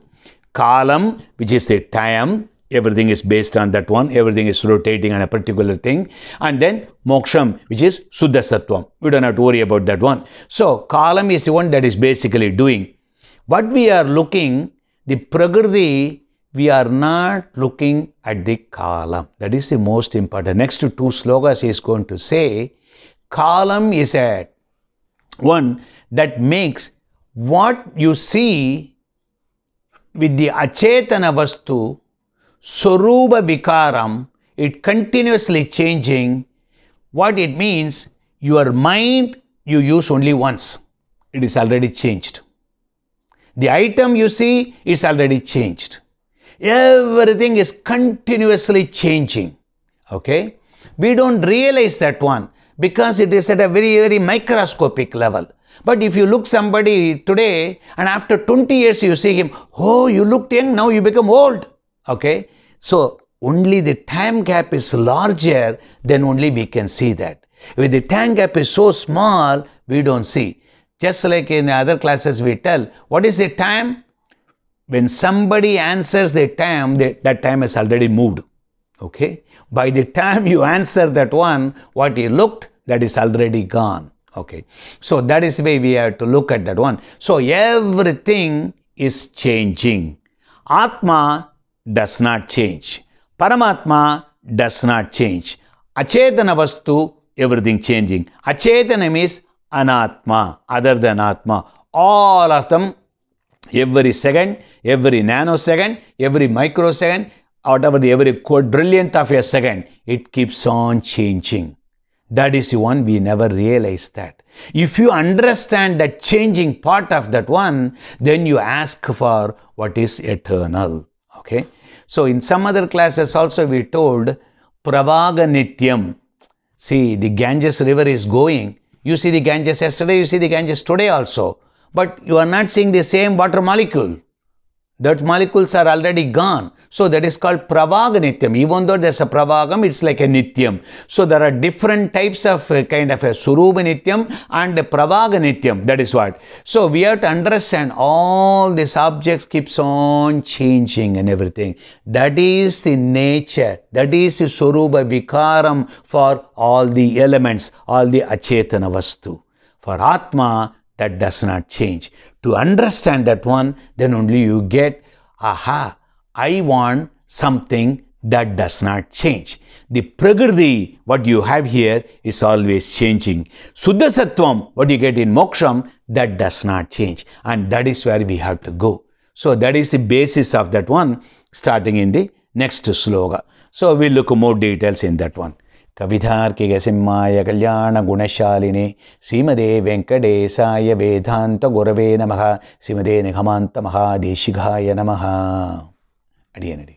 kalam, which is the time, everything is based on that one everything is rotating on a particular thing and then moksham which is suddha sattvam we don't have to worry about that one so kalam is the one that is basically doing what we are looking the prakriti we are not looking at the kalam that is the most important next to two slogans, he is going to say kalam is a one that makes what you see with the achetana vastu Soruba Vikaram, it continuously changing. What it means, your mind you use only once. It is already changed. The item you see is already changed. Everything is continuously changing. Okay? We don't realize that one because it is at a very, very microscopic level. But if you look somebody today and after 20 years you see him, oh, you looked young, now you become old okay so only the time gap is larger then only we can see that if the time gap is so small we don't see just like in other classes we tell what is the time when somebody answers the time that time has already moved okay by the time you answer that one what you looked that is already gone okay so that is the way we have to look at that one so everything is changing atma does not change. Paramatma does not change. Achetana Vastu, everything changing. Achetana means anatma, other than Atma. All of them, every second, every nanosecond, every microsecond, whatever the every quadrillionth of a second, it keeps on changing. That is one we never realize that. If you understand that changing part of that one, then you ask for what is eternal. Okay. So, in some other classes also we told Pravaga Nityam. See, the Ganges river is going. You see the Ganges yesterday, you see the Ganges today also. But you are not seeing the same water molecule. That molecules are already gone. So that is called pravaga nityam. Even though there's a pravagam, it's like a nityam. So there are different types of uh, kind of a suruba nityam and a pravaga nityam. That is what. So we have to understand all these objects keeps on changing and everything. That is the nature. That is the suruba vikaram for all the elements, all the achetana vastu. For Atma, that does not change. To understand that one, then only you get, aha, I want something that does not change. The prakriti, what you have here, is always changing. Sudha sattvam, what you get in moksham, that does not change. And that is where we have to go. So that is the basis of that one, starting in the next sloga. So we look more details in that one. ಕವಿಧಾರ್ಕಿಗೆ ಸಿಂಹಾಯ ಕಲ್ಯಾಣ ಗುಣಶಾಲಿನಿ ಸೀಮದೆ ವೆಂಕಟೇಶಾಯ ವೇದಾಂತ ಗುರವೇ ನಮಃ ಸೀಮದೆ ನಿಗಮಾಂತ ಮಹಾದೇಶಿಗಾಯ ನಮಃ ಅಡಿಯನಡಿ